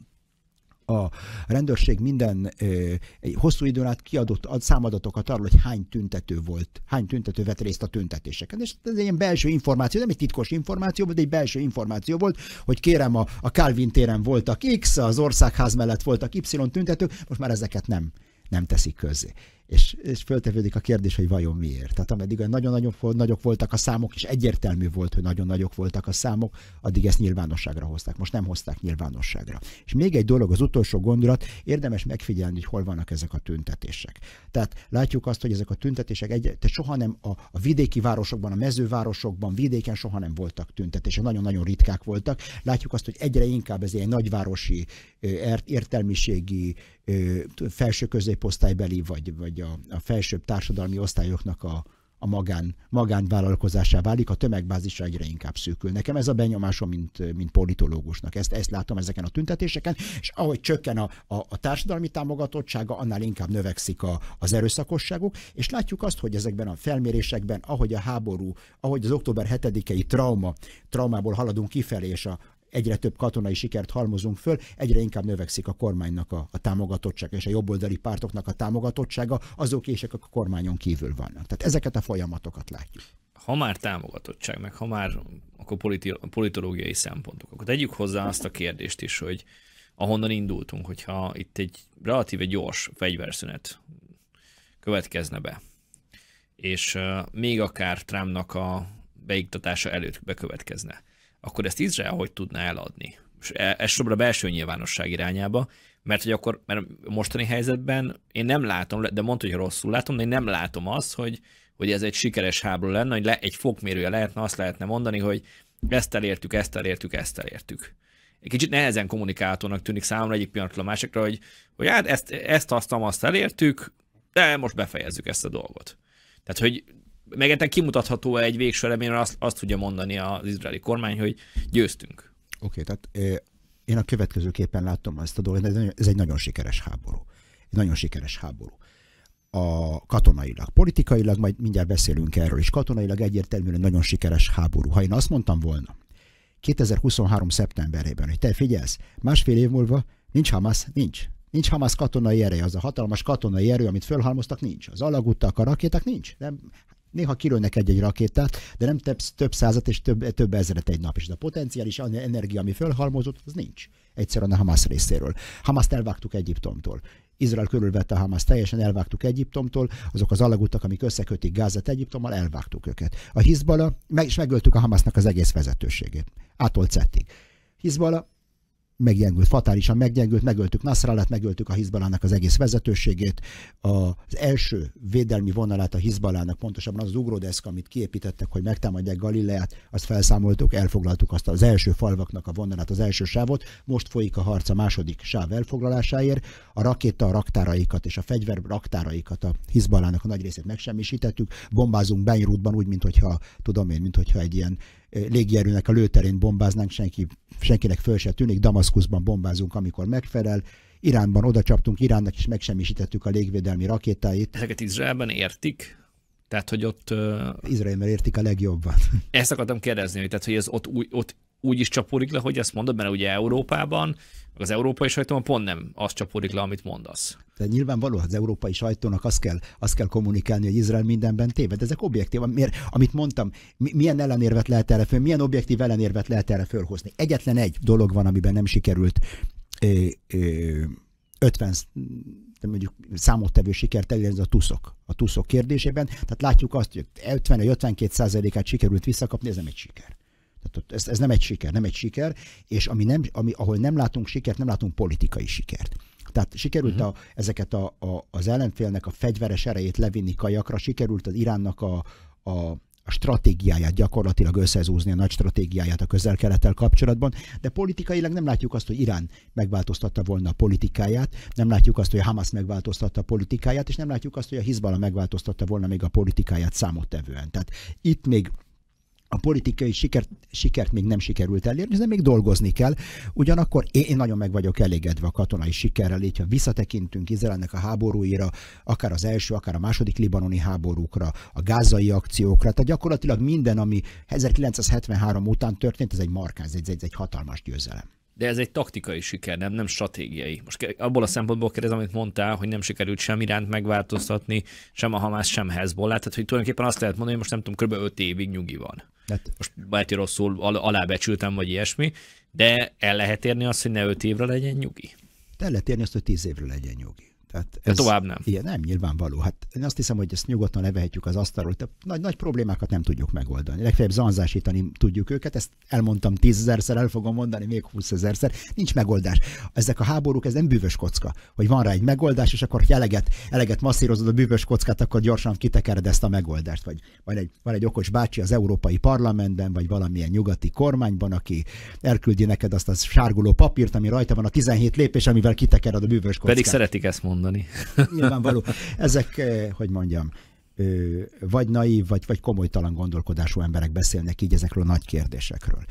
a rendőrség minden hosszú időn át kiadott számadatokat arról, hogy hány tüntető volt, hány tüntető vett részt a tüntetéseken. És ez egy ilyen belső információ, nem egy titkos információ, de egy belső információ volt, hogy kérem, a, a Calvin téren voltak X, az országház mellett voltak Y tüntetők, most már ezeket nem, nem teszik közzé és, és föltevődik a kérdés, hogy vajon miért. Tehát ameddig nagyon-nagyon nagyok voltak a számok, és egyértelmű volt, hogy nagyon nagyok voltak a számok, addig ezt nyilvánosságra hozták. Most nem hozták nyilvánosságra. És még egy dolog, az utolsó gondolat, érdemes megfigyelni, hogy hol vannak ezek a tüntetések. Tehát látjuk azt, hogy ezek a tüntetések egy, te soha nem a, a vidéki városokban, a mezővárosokban, vidéken soha nem voltak tüntetések, nagyon-nagyon ritkák voltak. Látjuk azt, hogy egyre inkább ez egy nagyvárosi, értelmiségi, felső középosztálybeli, vagy, vagy a, a felsőbb társadalmi osztályoknak a, a magán, magánvállalkozásá válik, a tömegbázisra egyre inkább szűkül. Nekem ez a benyomásom, mint, mint politológusnak. Ezt, ezt látom ezeken a tüntetéseken, és ahogy csökken a, a, a társadalmi támogatottsága, annál inkább növekszik a, az erőszakosságuk, és látjuk azt, hogy ezekben a felmérésekben, ahogy a háború, ahogy az október 7-i trauma, traumából haladunk kifelé, és a, egyre több katonai sikert halmozunk föl, egyre inkább növekszik a kormánynak a, a támogatottsága és a jobboldali pártoknak a támogatottsága, azok és akik a kormányon kívül vannak. Tehát ezeket a folyamatokat látjuk. Ha már támogatottság, meg ha már akkor politi- politológiai szempontok, akkor tegyük hozzá azt a kérdést is, hogy ahonnan indultunk, hogyha itt egy relatíve gyors fegyverszünet következne be, és még akár Trumpnak a beiktatása előtt bekövetkezne, akkor ezt Izrael hogy tudná eladni? És elsősorban a belső nyilvánosság irányába, mert hogy akkor, mert mostani helyzetben én nem látom, de mondta, hogy rosszul látom, de én nem látom azt, hogy, hogy ez egy sikeres háború lenne, hogy le, egy fokmérője lehetne, azt lehetne mondani, hogy ezt elértük, ezt elértük, ezt elértük. Egy kicsit nehezen kommunikátónak tűnik számomra egyik pillanatról a másikra, hogy, hogy hát ezt, ezt azt, azt elértük, de most befejezzük ezt a dolgot. Tehát, hogy meg ennek kimutatható -e egy végső eredményre azt, azt tudja mondani az izraeli kormány, hogy győztünk. Oké, okay, tehát eh, én a következőképpen látom ezt a dolgot, ez egy nagyon sikeres háború. Egy nagyon sikeres háború. A katonailag, politikailag, majd mindjárt beszélünk erről is, katonailag egyértelműen egy nagyon sikeres háború. Ha én azt mondtam volna 2023. szeptemberében, hogy te figyelsz, másfél év múlva nincs Hamas, nincs. Nincs Hamas katonai ereje, az a hatalmas katonai erő, amit fölhalmoztak, nincs. Az alagutak, a rakéták, nincs. Nem, Néha kilőnek egy-egy rakétát, de nem több, több százat és több, több ezeret egy nap is. De a potenciális energia, ami fölhalmozott, az nincs. Egyszerűen a Hamas részéről. Hamaszt elvágtuk Egyiptomtól. Izrael körülvette Hamas teljesen, elvágtuk Egyiptomtól, azok az alagutak, amik összekötik Gázát Egyiptommal, elvágtuk őket. A Hizbala, meg, és megöltük a Hamasnak az egész vezetőségét. Ától cettig. Hizbala meggyengült, fatálisan meggyengült, megöltük Nasralát, megöltük a Hizbalának az egész vezetőségét, az első védelmi vonalát a Hizbalának, pontosabban az ugródeszk, amit kiépítettek, hogy megtámadják Galileát, azt felszámoltuk, elfoglaltuk azt az első falvaknak a vonalát, az első sávot, most folyik a harc a második sáv elfoglalásáért, a rakéta a raktáraikat és a fegyver raktáraikat a Hizbalának a nagy részét megsemmisítettük, bombázunk Beirutban úgy, mintha, tudom én, mintha egy ilyen légierőnek a lőterén bombáznánk, senki, senkinek föl se tűnik, Damaszkuszban bombázunk, amikor megfelel, Iránban oda csaptunk, Iránnak is megsemmisítettük a légvédelmi rakétáit. Ezeket Izraelben értik? Tehát, hogy ott... Uh... Izraelben értik a legjobban. Ezt akartam kérdezni, hogy, tehát, hogy ez ott, új, ott úgy is csapódik le, hogy ezt mondod, mert ugye Európában az európai sajtóban pont nem azt csapódik le, amit mondasz. De nyilvánvaló, az európai sajtónak azt kell, azt kell kommunikálni, hogy Izrael mindenben téved. Ezek objektív, miért, amit mondtam, milyen ellenérvet lehet erre föl, milyen objektív ellenérvet lehet erre fölhozni. Egyetlen egy dolog van, amiben nem sikerült ö, ö, 50 de mondjuk számottevő sikert elérni, a tuszok. A tuszok kérdésében. Tehát látjuk azt, hogy 50-52 százalékát sikerült visszakapni, ez nem egy siker ez, ez nem egy siker, nem egy siker, és ami nem, ami, ahol nem látunk sikert, nem látunk politikai sikert. Tehát sikerült uh-huh. a, ezeket a, a, az ellenfélnek a fegyveres erejét levinni kajakra, sikerült az Iránnak a, a a stratégiáját gyakorlatilag összezúzni, a nagy stratégiáját a közel-kelettel kapcsolatban, de politikailag nem látjuk azt, hogy Irán megváltoztatta volna a politikáját, nem látjuk azt, hogy a Hamas megváltoztatta a politikáját, és nem látjuk azt, hogy a Hizbala megváltoztatta volna még a politikáját számottevően. Tehát itt még a politikai sikert, sikert még nem sikerült elérni, de még dolgozni kell. Ugyanakkor én nagyon meg vagyok elégedve a katonai sikerrel, így ha visszatekintünk Izraelnek a háborúira, akár az első, akár a második libanoni háborúkra, a gázai akciókra, tehát gyakorlatilag minden, ami 1973 után történt, ez egy markáns, ez egy, ez egy hatalmas győzelem de ez egy taktikai siker, nem, nem stratégiai. Most abból a szempontból kérdezem, amit mondtál, hogy nem sikerült sem iránt megváltoztatni, sem a Hamász, sem Hezbollah, tehát hogy tulajdonképpen azt lehet mondani, hogy most nem tudom, kb. 5 évig nyugi van. Hát. Most lehet, hogy rosszul al- alábecsültem, vagy ilyesmi, de el lehet érni azt, hogy ne 5 évre legyen nyugi? De el lehet érni azt, hogy 10 évre legyen nyugi. Tehát ez, De tovább nem. Igen, nem nyilvánvaló. Hát én azt hiszem, hogy ezt nyugodtan levehetjük az asztalról. Tehát nagy, nagy problémákat nem tudjuk megoldani. Legfeljebb zanzásítani tudjuk őket, ezt elmondtam tízezerszer, el fogom mondani még húszezerszer. Nincs megoldás. Ezek a háborúk, ez nem bűvös kocka, hogy van rá egy megoldás, és akkor ha eleget, eleget masszírozod a bűvös kockát, akkor gyorsan kitekered ezt a megoldást. Vagy van egy, van egy okos bácsi az Európai Parlamentben, vagy valamilyen nyugati kormányban, aki elküldi neked azt a sárguló papírt, ami rajta van a 17 lépés, amivel kitekered a bűvös kockát. Pedig szeretik ezt mondani mondani. Nyilvánvaló. Ezek, eh, hogy mondjam, vagy naív, vagy, vagy komolytalan gondolkodású emberek beszélnek így ezekről a nagy kérdésekről.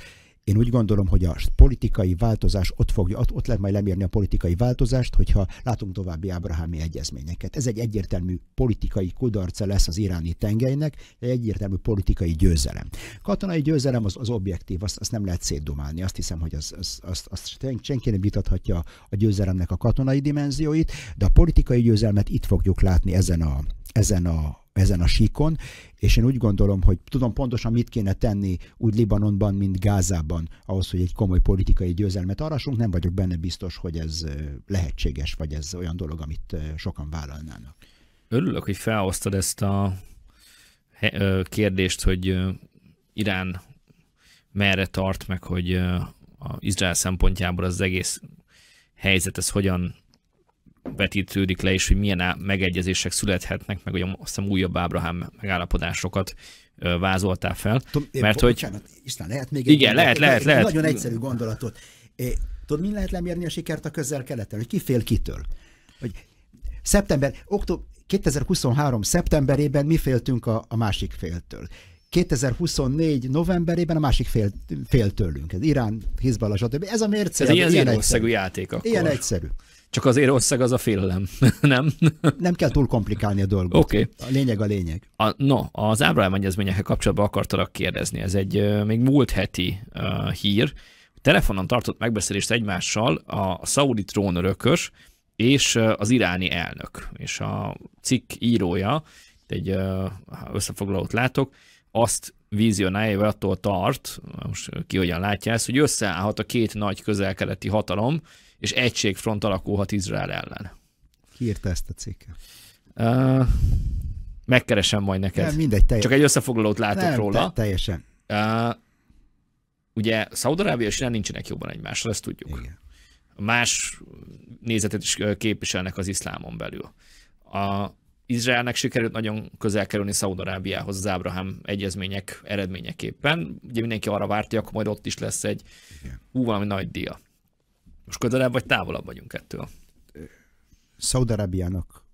Én úgy gondolom, hogy a politikai változás ott fogja, ott, ott lehet majd lemérni a politikai változást, hogyha látunk további ábrahámi egyezményeket. Ez egy egyértelmű politikai kudarca lesz az iráni tengelynek, egy egyértelmű politikai győzelem. Katonai győzelem az, az objektív, azt, azt nem lehet szétdomálni. Azt hiszem, hogy az, az, azt, azt senki nem vitathatja a győzelemnek a katonai dimenzióit, de a politikai győzelmet itt fogjuk látni ezen a, ezen a ezen a síkon, és én úgy gondolom, hogy tudom pontosan mit kéne tenni úgy Libanonban, mint Gázában, ahhoz, hogy egy komoly politikai győzelmet arassunk, nem vagyok benne biztos, hogy ez lehetséges, vagy ez olyan dolog, amit sokan vállalnának. Örülök, hogy felhoztad ezt a kérdést, hogy Irán merre tart, meg hogy az Izrael szempontjából az egész helyzet, ez hogyan vetítődik le, és hogy milyen megegyezések születhetnek, meg olyan azt hiszem újabb Ábrahám megállapodásokat vázoltál fel. Tudom, mert hogy... Bocsánat, Isten, lehet még igen, egy, lehet, egy, lehet, egy, lehet. nagyon egyszerű gondolatot. É, tudod, mi lehet lemérni a sikert a közel-keleten? Hogy ki fél kitől? Hogy szeptember, október, 2023. szeptemberében mi féltünk a, a másik féltől. 2024. novemberében a másik fél, fél tőlünk. Ez Irán, Hizbala, stb. Ez a mérce. Ez ilyen, ilyen egyszerű játék akkor. Ilyen egyszerű. Csak azért ország az a félelem, nem? Nem kell túl komplikálni a dolgot. Oké. Okay. A lényeg a lényeg. A, no, az Ábrahám egyezményekkel kapcsolatban akartalak kérdezni. Ez egy uh, még múlt heti uh, hír. Telefonon tartott megbeszélést egymással a, szaudi trónörökös és uh, az iráni elnök. És a cikk írója, egy uh, összefoglalót látok, azt vízionálja, vagy attól tart, most ki hogyan látja ezt, hogy összeállhat a két nagy közelkeleti hatalom, és egységfront alakulhat Izrael ellen. Ki írta ezt a cikket? Uh, megkeresem majd neked. Nem, mindegy, teljesen. Csak egy összefoglalót látok Nem, róla. Te, teljesen. Uh, ugye Szaudarábia és Irán nincsenek jobban egymásra, ezt tudjuk. Igen. Más nézetet is képviselnek az iszlámon belül. A Izraelnek sikerült nagyon közel kerülni Szaudarábiához az Ábrahám egyezmények eredményeképpen. Ugye mindenki arra várt, hogy akkor majd ott is lesz egy hú, valami nagy dia. Most közelebb vagy távolabb vagyunk ettől? Szaudarábiának,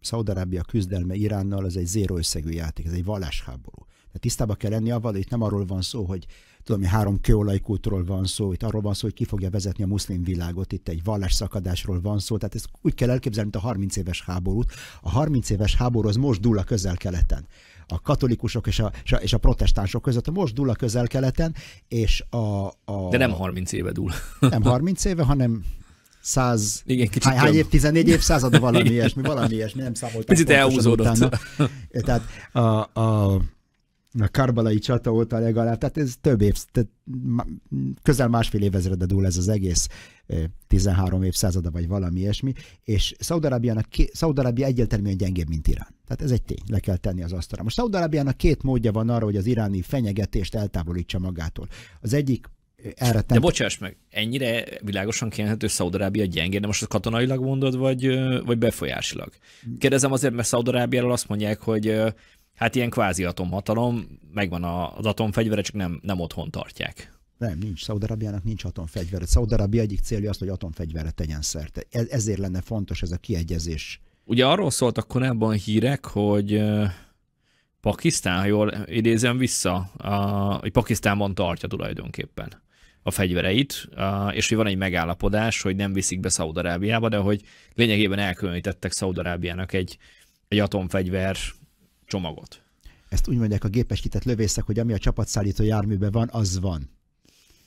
Szaudarábia küzdelme Iránnal az egy zéró összegű játék, ez egy vallásháború. Tehát tisztában kell lenni avval, hogy itt nem arról van szó, hogy tudom, hogy három kőolajkultról van szó, itt arról van szó, hogy ki fogja vezetni a muszlim világot, itt egy vallásszakadásról van szó, tehát ez úgy kell elképzelni, mint a 30 éves háborút. A 30 éves háború az most dúl a közel-keleten. A katolikusok és a, és a, és a protestánsok között most dúl a közel-keleten, és a, a... De nem 30 éve dúl. nem 30 éve, hanem száz, Igen, kicsit hány, hány év, 14 század, valami ilyesmi, valami ilyesmi, nem számoltam. Picit elhúzódott. Utána. Tehát a, a, a karbalai csata óta legalább, tehát ez több év, tehát közel másfél évezredbe dúl ez az egész 13 évszázada, vagy valami ilyesmi, és Szaudarábiának, Szaudarábia egyértelműen gyengébb, mint Irán. Tehát ez egy tény, le kell tenni az asztalra. Most Szaudarábiának két módja van arra, hogy az iráni fenyegetést eltávolítsa magától. Az egyik elrettent. De bocsáss meg, ennyire világosan kijelenthető Szaudarábia gyengé, de most ezt katonailag mondod, vagy, vagy befolyásilag? Hmm. Kérdezem azért, mert Szaudarábiáról azt mondják, hogy hát ilyen kvázi atomhatalom, megvan az atomfegyvere, csak nem, nem otthon tartják. Nem, nincs. Szaudarabiának nincs atomfegyvere. Szaudarabia egyik célja az, hogy atomfegyvere tegyen szerte. E, ezért lenne fontos ez a kiegyezés. Ugye arról szóltak korábban hírek, hogy Pakisztán, ha jól idézem vissza, hogy Pakisztánban tartja tulajdonképpen a fegyvereit, és hogy van egy megállapodás, hogy nem viszik be Szaudarábiába, de hogy lényegében elkülönítettek Szaudarábiának egy, egy atomfegyver csomagot. Ezt úgy mondják a gépesített lövészek, hogy ami a csapatszállító járműben van, az van.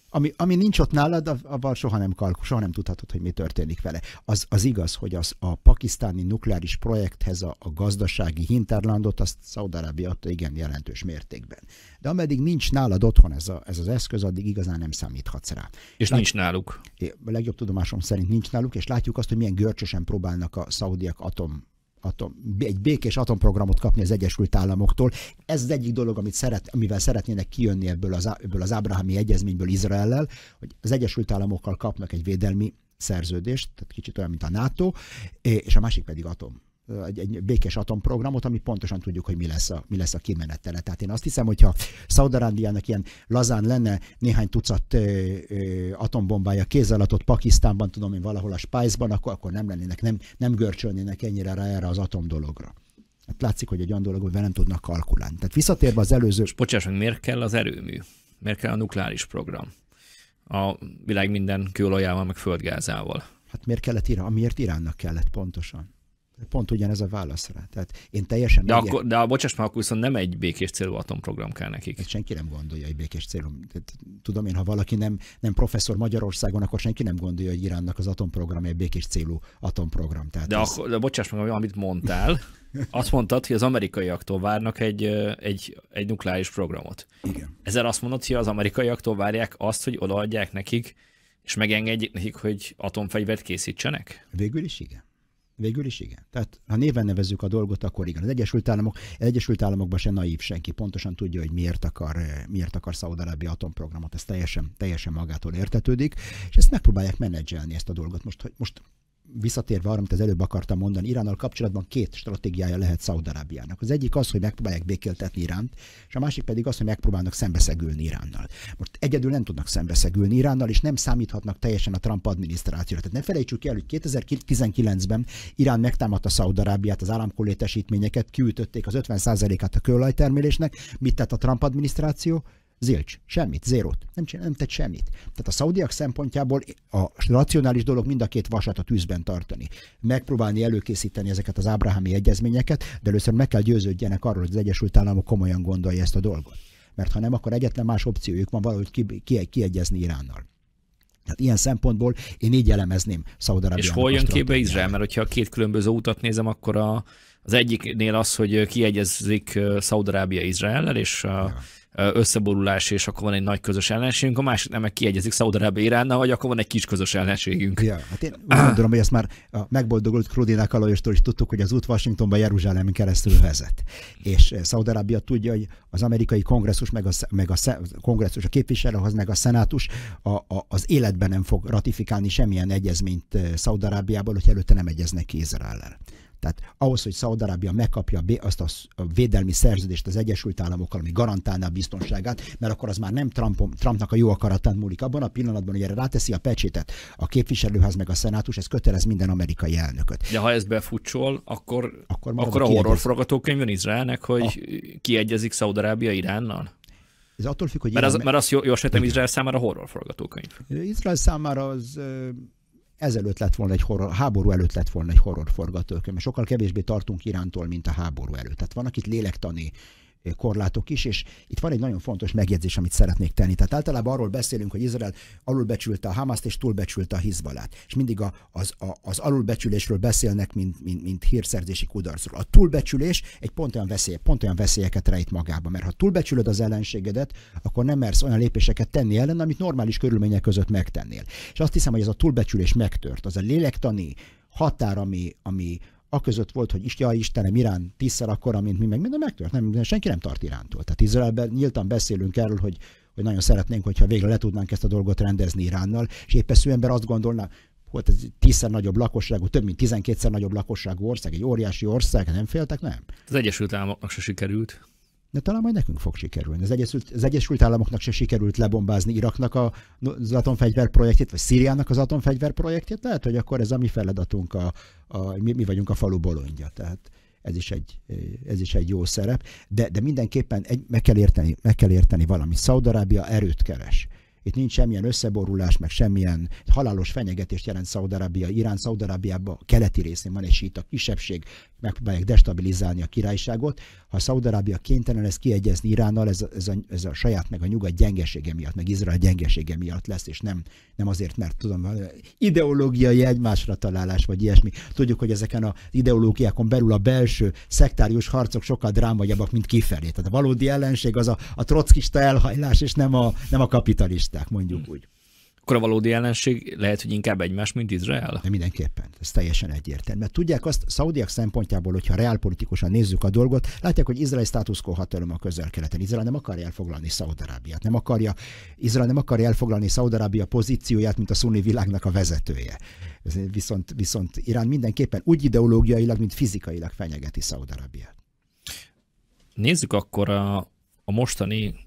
Ami, ami nincs ott nálad, avval soha nem, kalk, soha nem tudhatod, hogy mi történik vele. Az, az igaz, hogy az a pakisztáni nukleáris projekthez a, a gazdasági hinterlandot, azt Szaudarábia adta igen jelentős mértékben. De ameddig nincs nálad otthon ez, a, ez az eszköz, addig igazán nem számíthatsz rá. És Lát, nincs náluk. A legjobb tudomásom szerint nincs náluk, és látjuk azt, hogy milyen görcsösen próbálnak a szaudiak atom atom, egy békés atomprogramot kapni az Egyesült Államoktól. Ez az egyik dolog, amit szeret, amivel szeretnének kijönni ebből az, ebből az ábrahámi Egyezményből Izraellel, hogy az Egyesült Államokkal kapnak egy védelmi szerződést, tehát kicsit olyan, mint a NATO, és a másik pedig atom egy, egy békés atomprogramot, ami pontosan tudjuk, hogy mi lesz a, mi lesz a kimenetele. Tehát én azt hiszem, hogyha Szaudarándiának ilyen lazán lenne néhány tucat ö, ö, atombombája kézzel adott Pakisztánban, tudom én valahol a Spice-ban, akkor, akkor nem lennének, nem, nem görcsölnének ennyire rá erre az atom dologra. Hát látszik, hogy egy olyan dolog, hogy nem tudnak kalkulálni. Tehát visszatérve az előző... És bocsáss, hogy miért kell az erőmű? Miért kell a nukleáris program? A világ minden kőolajával, meg földgázával. Hát miért kellett Irán? Amiért Iránnak kellett pontosan? Pont ugyanez a válasz rá. Tehát én teljesen... De, akkor, de bocsáss már, akkor viszont nem egy békés célú atomprogram kell nekik. Ezt hát senki nem gondolja, hogy békés célú. Tudom én, ha valaki nem, nem professzor Magyarországon, akkor senki nem gondolja, hogy Iránnak az atomprogram egy békés célú atomprogram. Tehát de, ez... akkor, de bocsáss meg, amit mondtál, azt mondtad, hogy az amerikaiaktól várnak egy, egy, egy nukleáris programot. Igen. Ezzel azt mondod, hogy az amerikaiaktól várják azt, hogy odaadják nekik, és megengedjék nekik, hogy atomfegyvert készítsenek? Végül is igen. Végül is igen. Tehát ha néven nevezzük a dolgot, akkor igen. Az Egyesült, Államok, az Egyesült Államokban se naív senki, pontosan tudja, hogy miért akar, eh, miért akar Szaudarabia atomprogramot, ez teljesen, teljesen magától értetődik, és ezt megpróbálják menedzselni ezt a dolgot. Most, hogy most visszatérve arra, amit az előbb akartam mondani, Iránnal kapcsolatban két stratégiája lehet Szaudarábiának. Az egyik az, hogy megpróbálják békéltetni Iránt, és a másik pedig az, hogy megpróbálnak szembeszegülni Iránnal. Most egyedül nem tudnak szembeszegülni Iránnal, és nem számíthatnak teljesen a Trump adminisztrációra. Tehát ne felejtsük el, hogy 2019-ben Irán megtámadta Szaudarábiát, az államkolétesítményeket, kiütötték az 50%-át a kőolajtermelésnek. Mit tett a Trump adminisztráció? Zilcs, semmit, zérót, nem, nem tett semmit. Tehát a szaudiak szempontjából a racionális dolog mind a két vasat a tűzben tartani. Megpróbálni előkészíteni ezeket az ábrahámi egyezményeket, de először meg kell győződjenek arról, hogy az Egyesült Államok komolyan gondolja ezt a dolgot. Mert ha nem, akkor egyetlen más opciójuk van valahogy ki, ki, kiegyezni Iránnal. Tehát ilyen szempontból én így elemezném Szaudarabiának. És hol jön képbe Izrael? Mert hogyha a két különböző utat nézem, akkor a, az egyiknél az, hogy kiegyezik Szaudarábia Izraellel, és a, ja összeborulás, és akkor van egy nagy közös ellenségünk, a másik nem meg kiegyezik Szaudarábia Iránna, vagy akkor van egy kis közös ellenségünk. Ja, hát én úgy gondolom, hogy ezt már a megboldogult Krudinák Alajostól is tudtuk, hogy az út Washingtonba Jeruzsálemen keresztül vezet. És Szaudarábia tudja, hogy az amerikai kongresszus, meg a, meg a kongresszus, a képviselőhoz, meg a szenátus a, a, az életben nem fog ratifikálni semmilyen egyezményt Szaudarábiából, hogy előtte nem egyeznek ki Izraellel. Tehát ahhoz, hogy Szaudarábia megkapja azt a védelmi szerződést az Egyesült Államokkal, ami garantálná a biztonságát, mert akkor az már nem Trumpom, Trumpnak a jó akaratán múlik. Abban a pillanatban, hogy erre ráteszi a pecsétet a képviselőház meg a szenátus, ez kötelez minden amerikai elnököt. De ha ez befutsol, akkor, akkor, akkor a, horror forgatókönyv forgatókönyvön Izraelnek, hogy a... kiegyezik Szaudarábia Iránnal? Ez attól függ, hogy... Mert, az, mert azt jól sejtem, Izrael számára horror forgatókönyv. Izrael számára az ezelőtt lett volna egy horror, háború előtt lett volna egy horror forgatókönyv. Sokkal kevésbé tartunk irántól, mint a háború előtt. Tehát van, akit lélektani korlátok is, és itt van egy nagyon fontos megjegyzés, amit szeretnék tenni. Tehát általában arról beszélünk, hogy Izrael alulbecsülte a Hamaszt és túlbecsülte a Hizbalát. És mindig a, az, a, az alulbecsülésről beszélnek, mint, mint, mint hírszerzési kudarcról. A túlbecsülés egy pont olyan, veszély, pont olyan veszélyeket rejt magába, mert ha túlbecsülöd az ellenségedet, akkor nem mersz olyan lépéseket tenni ellen, amit normális körülmények között megtennél. És azt hiszem, hogy ez a túlbecsülés megtört. Az a lélektani határ, ami, ami, aközött volt, hogy Isten, Istenem, Irán tízszer akkora, mint mi, meg minden megtört. Nem, senki nem tart Irántól. Tehát Izraelben nyíltan beszélünk erről, hogy, hogy nagyon szeretnénk, hogyha végre le tudnánk ezt a dolgot rendezni Iránnal, és épp eszű ember azt gondolná, volt ez tízszer nagyobb lakosságú, több mint tizenkétszer nagyobb lakosságú ország, egy óriási ország, nem féltek, nem? Az Egyesült Államoknak se sikerült de talán majd nekünk fog sikerülni. Az Egyesült, az Egyesült Államoknak se sikerült lebombázni Iraknak a, az atomfegyver projektjét, vagy Szíriának az atomfegyver projektjét, lehet, hogy akkor ez a mi feladatunk, a, a, mi, mi vagyunk a falu bolondja. Tehát ez is egy, ez is egy jó szerep, de, de mindenképpen egy, meg, kell érteni, meg kell érteni valamit. Szaudarábia erőt keres. Itt nincs semmilyen összeborulás, meg semmilyen halálos fenyegetést jelent Szaudarábia. Irán Szaudarábiában keleti részén van egy síta kisebbség, megpróbálják destabilizálni a királyságot. Ha Szaudarábia kénytelen lesz kiegyezni Iránnal, ez, a, ez, a, ez a saját meg a nyugat gyengesége miatt, meg Izrael gyengesége miatt lesz, és nem, nem azért, mert tudom, ideológiai egymásra találás, vagy ilyesmi. Tudjuk, hogy ezeken az ideológiákon belül a belső szektárius harcok sokkal drámaiabbak, mint kifelé. Tehát a valódi ellenség az a, a trockista elhajlás, és nem a, nem a kapitalisták, mondjuk hm. úgy akkor a valódi ellenség lehet, hogy inkább egymás, mint Izrael? De mindenképpen, ez teljesen egyértelmű. Mert tudják azt, szaudiak szempontjából, hogyha reálpolitikusan nézzük a dolgot, látják, hogy Izrael status quo hatalom a közel-keleten. Izrael nem akarja elfoglalni Szaudarábiát, nem akarja, Izrael nem akarja elfoglalni Szaudarábia pozícióját, mint a szunni világnak a vezetője. Viszont, viszont Irán mindenképpen úgy ideológiailag, mint fizikailag fenyegeti Szaudarábiát. Nézzük akkor a, a mostani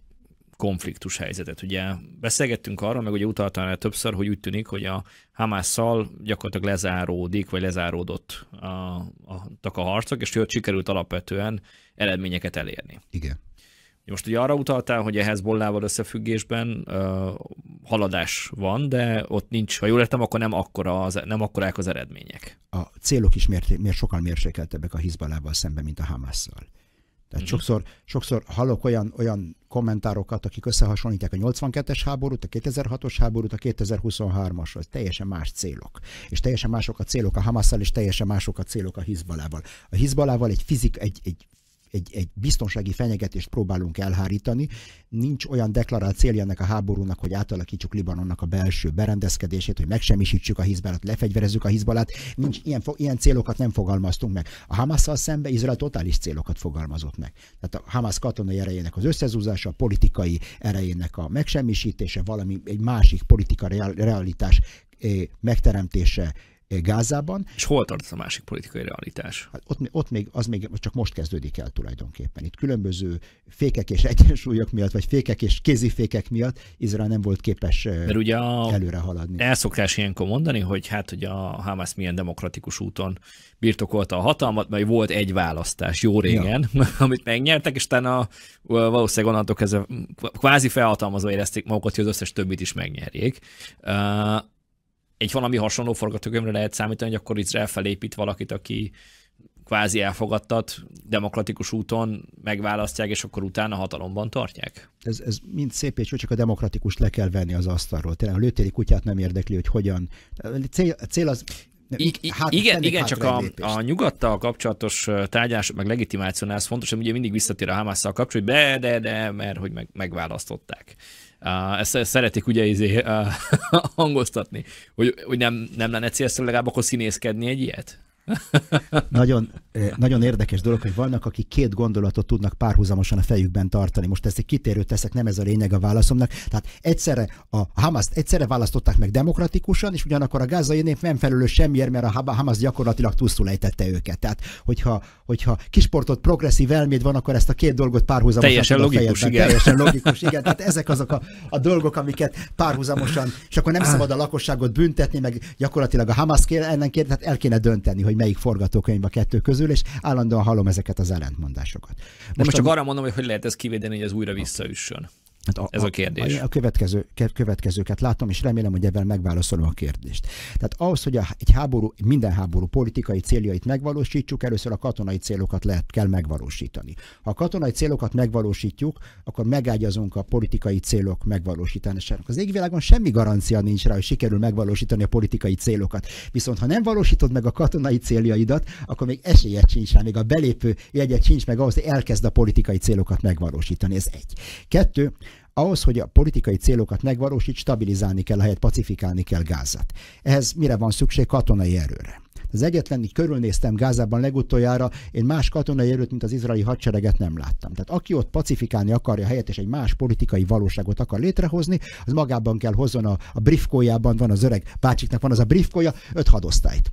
konfliktus helyzetet. Ugye beszélgettünk arról, meg ugye utaltam el többször, hogy úgy tűnik, hogy a Hamásszal gyakorlatilag lezáródik, vagy lezáródott a, a, a harcok, és ott sikerült alapvetően eredményeket elérni. Igen. Most ugye arra utaltál, hogy a Hezbollával összefüggésben uh, haladás van, de ott nincs, ha jól értem, akkor nem, akkora az, nem akkorák az eredmények. A célok is miért, miért sokkal mérsékeltebbek a Hezbollával szemben, mint a Hamásszal. Tehát mm. sokszor, sokszor hallok olyan, olyan kommentárokat, akik összehasonlítják a 82-es háborút, a 2006-os háborút, a 2023-as, az teljesen más célok. És teljesen mások a célok a Hamasszal, és teljesen mások a célok a Hizbalával. A Hizbalával egy, fizik, egy, egy egy, egy biztonsági fenyegetést próbálunk elhárítani. Nincs olyan deklarált célja ennek a háborúnak, hogy átalakítsuk Libanonnak a belső berendezkedését, hogy megsemmisítsük a Hizbalát, lefegyverezzük a Hizbalát. Nincs ilyen, ilyen célokat nem fogalmaztunk meg. A Hamasszal szembe Izrael totális célokat fogalmazott meg. Tehát a Hamas katonai erejének az összezúzása, a politikai erejének a megsemmisítése, valami egy másik politika realitás eh, megteremtése Gázában. És hol tart a másik politikai realitás? Hát ott, ott még, az még csak most kezdődik el tulajdonképpen. Itt különböző fékek és egyensúlyok miatt, vagy fékek és kézifékek miatt Izrael nem volt képes Mert ugye a előre haladni. szokás ilyenkor mondani, hogy hát, hogy a Hamas milyen demokratikus úton birtokolta a hatalmat, mert volt egy választás jó régen, ja. amit megnyertek, és utána valószínűleg onnantól kezdve kvázi felhatalmazva érezték magukat, hogy az összes többit is megnyerjék egy valami hasonló forgatókönyvre lehet számítani, hogy akkor Izrael felépít valakit, aki kvázi elfogadtat, demokratikus úton megválasztják, és akkor utána hatalomban tartják? Ez, ez mind szép és jó, csak a demokratikus le kell venni az asztalról. Tényleg a lőtéri kutyát nem érdekli, hogy hogyan. A cél, a cél az I, I, hát, igen, igen csak a, a nyugattal kapcsolatos tárgyás, meg legitimációnál ez fontos, hogy ugye mindig visszatér a Hamásszal kapcsolatban, de, de, de, mert hogy meg, megválasztották ezt szeretik ugye izé, hangoztatni, hogy, hogy nem, nem lenne célszerű legalább akkor színészkedni egy ilyet? nagyon, eh, nagyon érdekes dolog, hogy vannak, akik két gondolatot tudnak párhuzamosan a fejükben tartani. Most ezt egy kitérőt teszek, nem ez a lényeg a válaszomnak. Tehát egyszerre a Hamaszt egyszerre választották meg demokratikusan, és ugyanakkor a gázai nép nem felelő semmiért, mert a Hamas gyakorlatilag túlszul ejtette őket. Tehát, hogyha, hogyha kisportot, progresszív elméd van, akkor ezt a két dolgot párhuzamosan teljesen logikus, igen. Teljesen logikus, igen. Tehát ezek azok a, a dolgok, amiket párhuzamosan, és akkor nem szabad a lakosságot büntetni, meg gyakorlatilag a Hamas ellen kér, tehát el kéne dönteni, hogy melyik forgatókönyv a kettő közül, és állandóan hallom ezeket az ellentmondásokat. Most, De most csak a... arra mondom, hogy hogy lehet ezt kivédeni, hogy ez újra visszaüssön. Hát a, Ez a kérdés. A, a következő, következőket látom, és remélem, hogy ebben megválaszolom a kérdést. Tehát ahhoz, hogy a, egy háború, minden háború politikai céljait megvalósítsuk, először a katonai célokat lehet, kell megvalósítani. Ha a katonai célokat megvalósítjuk, akkor megágyazunk a politikai célok megvalósításának. Az égvilágon semmi garancia nincs rá, hogy sikerül megvalósítani a politikai célokat. Viszont ha nem valósítod meg a katonai céljaidat, akkor még esélyed sincs rá, még a belépő jegyet sincs meg ahhoz, hogy elkezd a politikai célokat megvalósítani. Ez egy. Kettő, ahhoz, hogy a politikai célokat megvalósít, stabilizálni kell, helyet pacifikálni kell Gázát. Ehhez mire van szükség? Katonai erőre. Az egyetlen, így körülnéztem Gázában legutoljára, én más katonai erőt, mint az izraeli hadsereget nem láttam. Tehát aki ott pacifikálni akarja helyet, és egy más politikai valóságot akar létrehozni, az magában kell hozzon a, a briefkójában, van az öreg bácsiknak van az a briefkója, öt hadosztályt.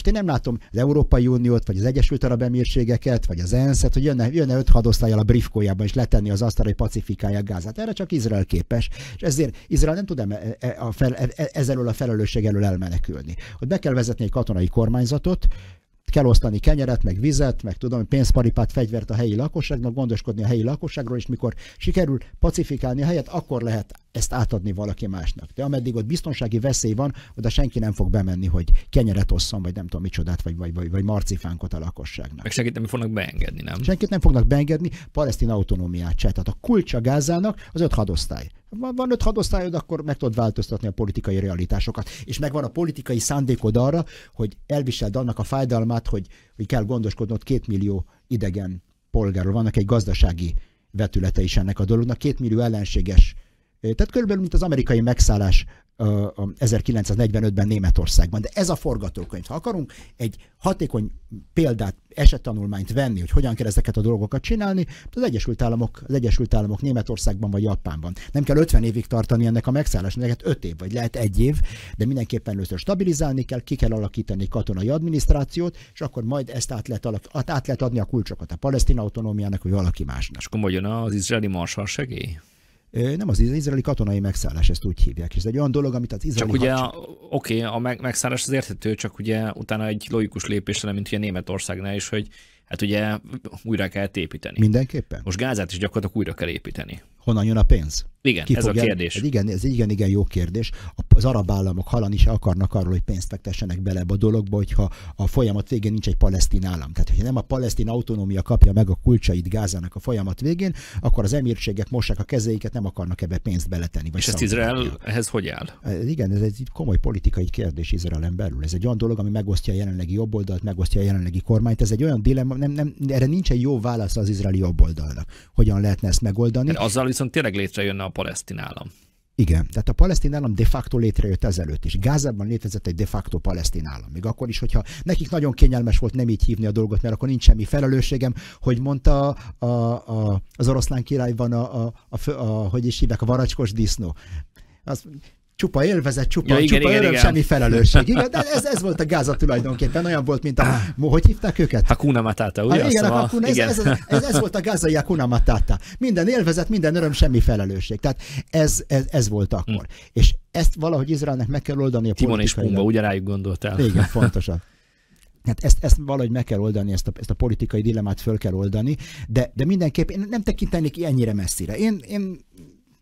Most én nem látom az Európai Uniót, vagy az Egyesült Arab Emírségeket, vagy az ENSZ-et, hogy jönne, jönne 5 hadosztályjal a briefkójában és letenni az asztalra, hogy pacifikálják Gázát. Erre csak Izrael képes, és ezért Izrael nem tud ezzelől a ezzel e, e, a felelősség elől elmenekülni. Ott be kell vezetni egy katonai kormányzatot, kell osztani kenyeret, meg vizet, meg tudom, pénzparipát, fegyvert a helyi lakosságnak, gondoskodni a helyi lakosságról, és mikor sikerül pacifikálni a helyet, akkor lehet ezt átadni valaki másnak. De ameddig ott biztonsági veszély van, oda senki nem fog bemenni, hogy kenyeret osszon, vagy nem tudom micsodát, vagy, vagy, vagy, vagy marcifánkot a lakosságnak. Meg senkit nem fognak beengedni, nem? Senkit nem fognak beengedni, palesztin autonómiát se. Tehát a kulcsa Gázának az öt hadosztály. Van, van öt hadosztályod, akkor meg tudod változtatni a politikai realitásokat. És megvan a politikai szándékod arra, hogy elviseld annak a fájdalmát, hogy, hogy kell gondoskodnod két millió idegen polgárról. Vannak egy gazdasági vetülete is ennek a dolognak, két millió ellenséges tehát körülbelül, mint az amerikai megszállás 1945-ben Németországban. De ez a forgatókönyv. Ha akarunk egy hatékony példát, esettanulmányt venni, hogy hogyan kell ezeket a dolgokat csinálni, az Egyesült Államok, az Egyesült Államok Németországban vagy Japánban. Nem kell 50 évig tartani ennek a megszállásnak, lehet 5 év, vagy lehet egy év, de mindenképpen először stabilizálni kell, ki kell alakítani katonai adminisztrációt, és akkor majd ezt át lehet, alak, át lehet adni a kulcsokat a palesztin autonómiának, vagy valaki másnak. És akkor az izraeli marsal segély? nem az izraeli katonai megszállás, ezt úgy hívják. És ez egy olyan dolog, amit az izraeli... Csak ugye, hadsereg... oké, okay, a meg, megszállás az érthető, csak ugye utána egy logikus lépés lenne, mint ugye Németországnál is, hogy hát ugye újra kell építeni. Mindenképpen. Most Gázát is gyakorlatilag újra kell építeni. Honnan jön a pénz? Igen, Ki ez a kérdés. Ez igen, ez igen, igen jó kérdés. Az arab államok halani is akarnak arról, hogy pénzt fektessenek bele a dologba, hogyha a folyamat végén nincs egy palesztin állam. Tehát, hogyha nem a palesztin autonómia kapja meg a kulcsait Gázának a folyamat végén, akkor az emírségek mossák a kezeiket, nem akarnak ebbe pénzt beletenni. Vagy És ezt Izraelhez hogy áll? E, igen, ez egy komoly politikai kérdés Izraelen belül. Ez egy olyan dolog, ami megosztja a jelenlegi jobboldalt, megosztja a jelenlegi kormányt. Ez egy olyan dilemma, nem, nem, erre nincs egy jó válasz az izraeli jobboldalnak. Hogyan lehetne ezt megoldani? Hát azzal viszont tényleg létrejönne a palesztin állam. Igen, tehát a palesztin állam de facto létrejött ezelőtt is. Gázában létezett egy de facto palesztin állam. Még akkor is, hogyha nekik nagyon kényelmes volt nem így hívni a dolgot, mert akkor nincs semmi felelősségem, hogy mondta a, a, az oroszlán királyban, a, a, a, a, hogy is hívják, a varacskos disznó. Az, csupa élvezet, csupa, ja, igen, csupa igen, öröm, igen. semmi felelősség. Igen, de ez, ez volt a gáza tulajdonképpen, olyan volt, mint a, hogy hívták őket? Hakuna Matata, ugye? Hát, igen, a Hakuna, ez, igen. Ez, ez, ez, ez, volt a gázai Hakuna Matata. Minden élvezet, minden öröm, semmi felelősség. Tehát ez, ez, ez volt akkor. Hmm. És ezt valahogy Izraelnek meg kell oldani a Timon és Pumba, ugye rájuk gondoltál. Igen, fontosan. Hát ezt, ezt valahogy meg kell oldani, ezt a, ezt a politikai dilemát föl kell oldani, de, de mindenképp én nem tekintenék ennyire messzire. Én, én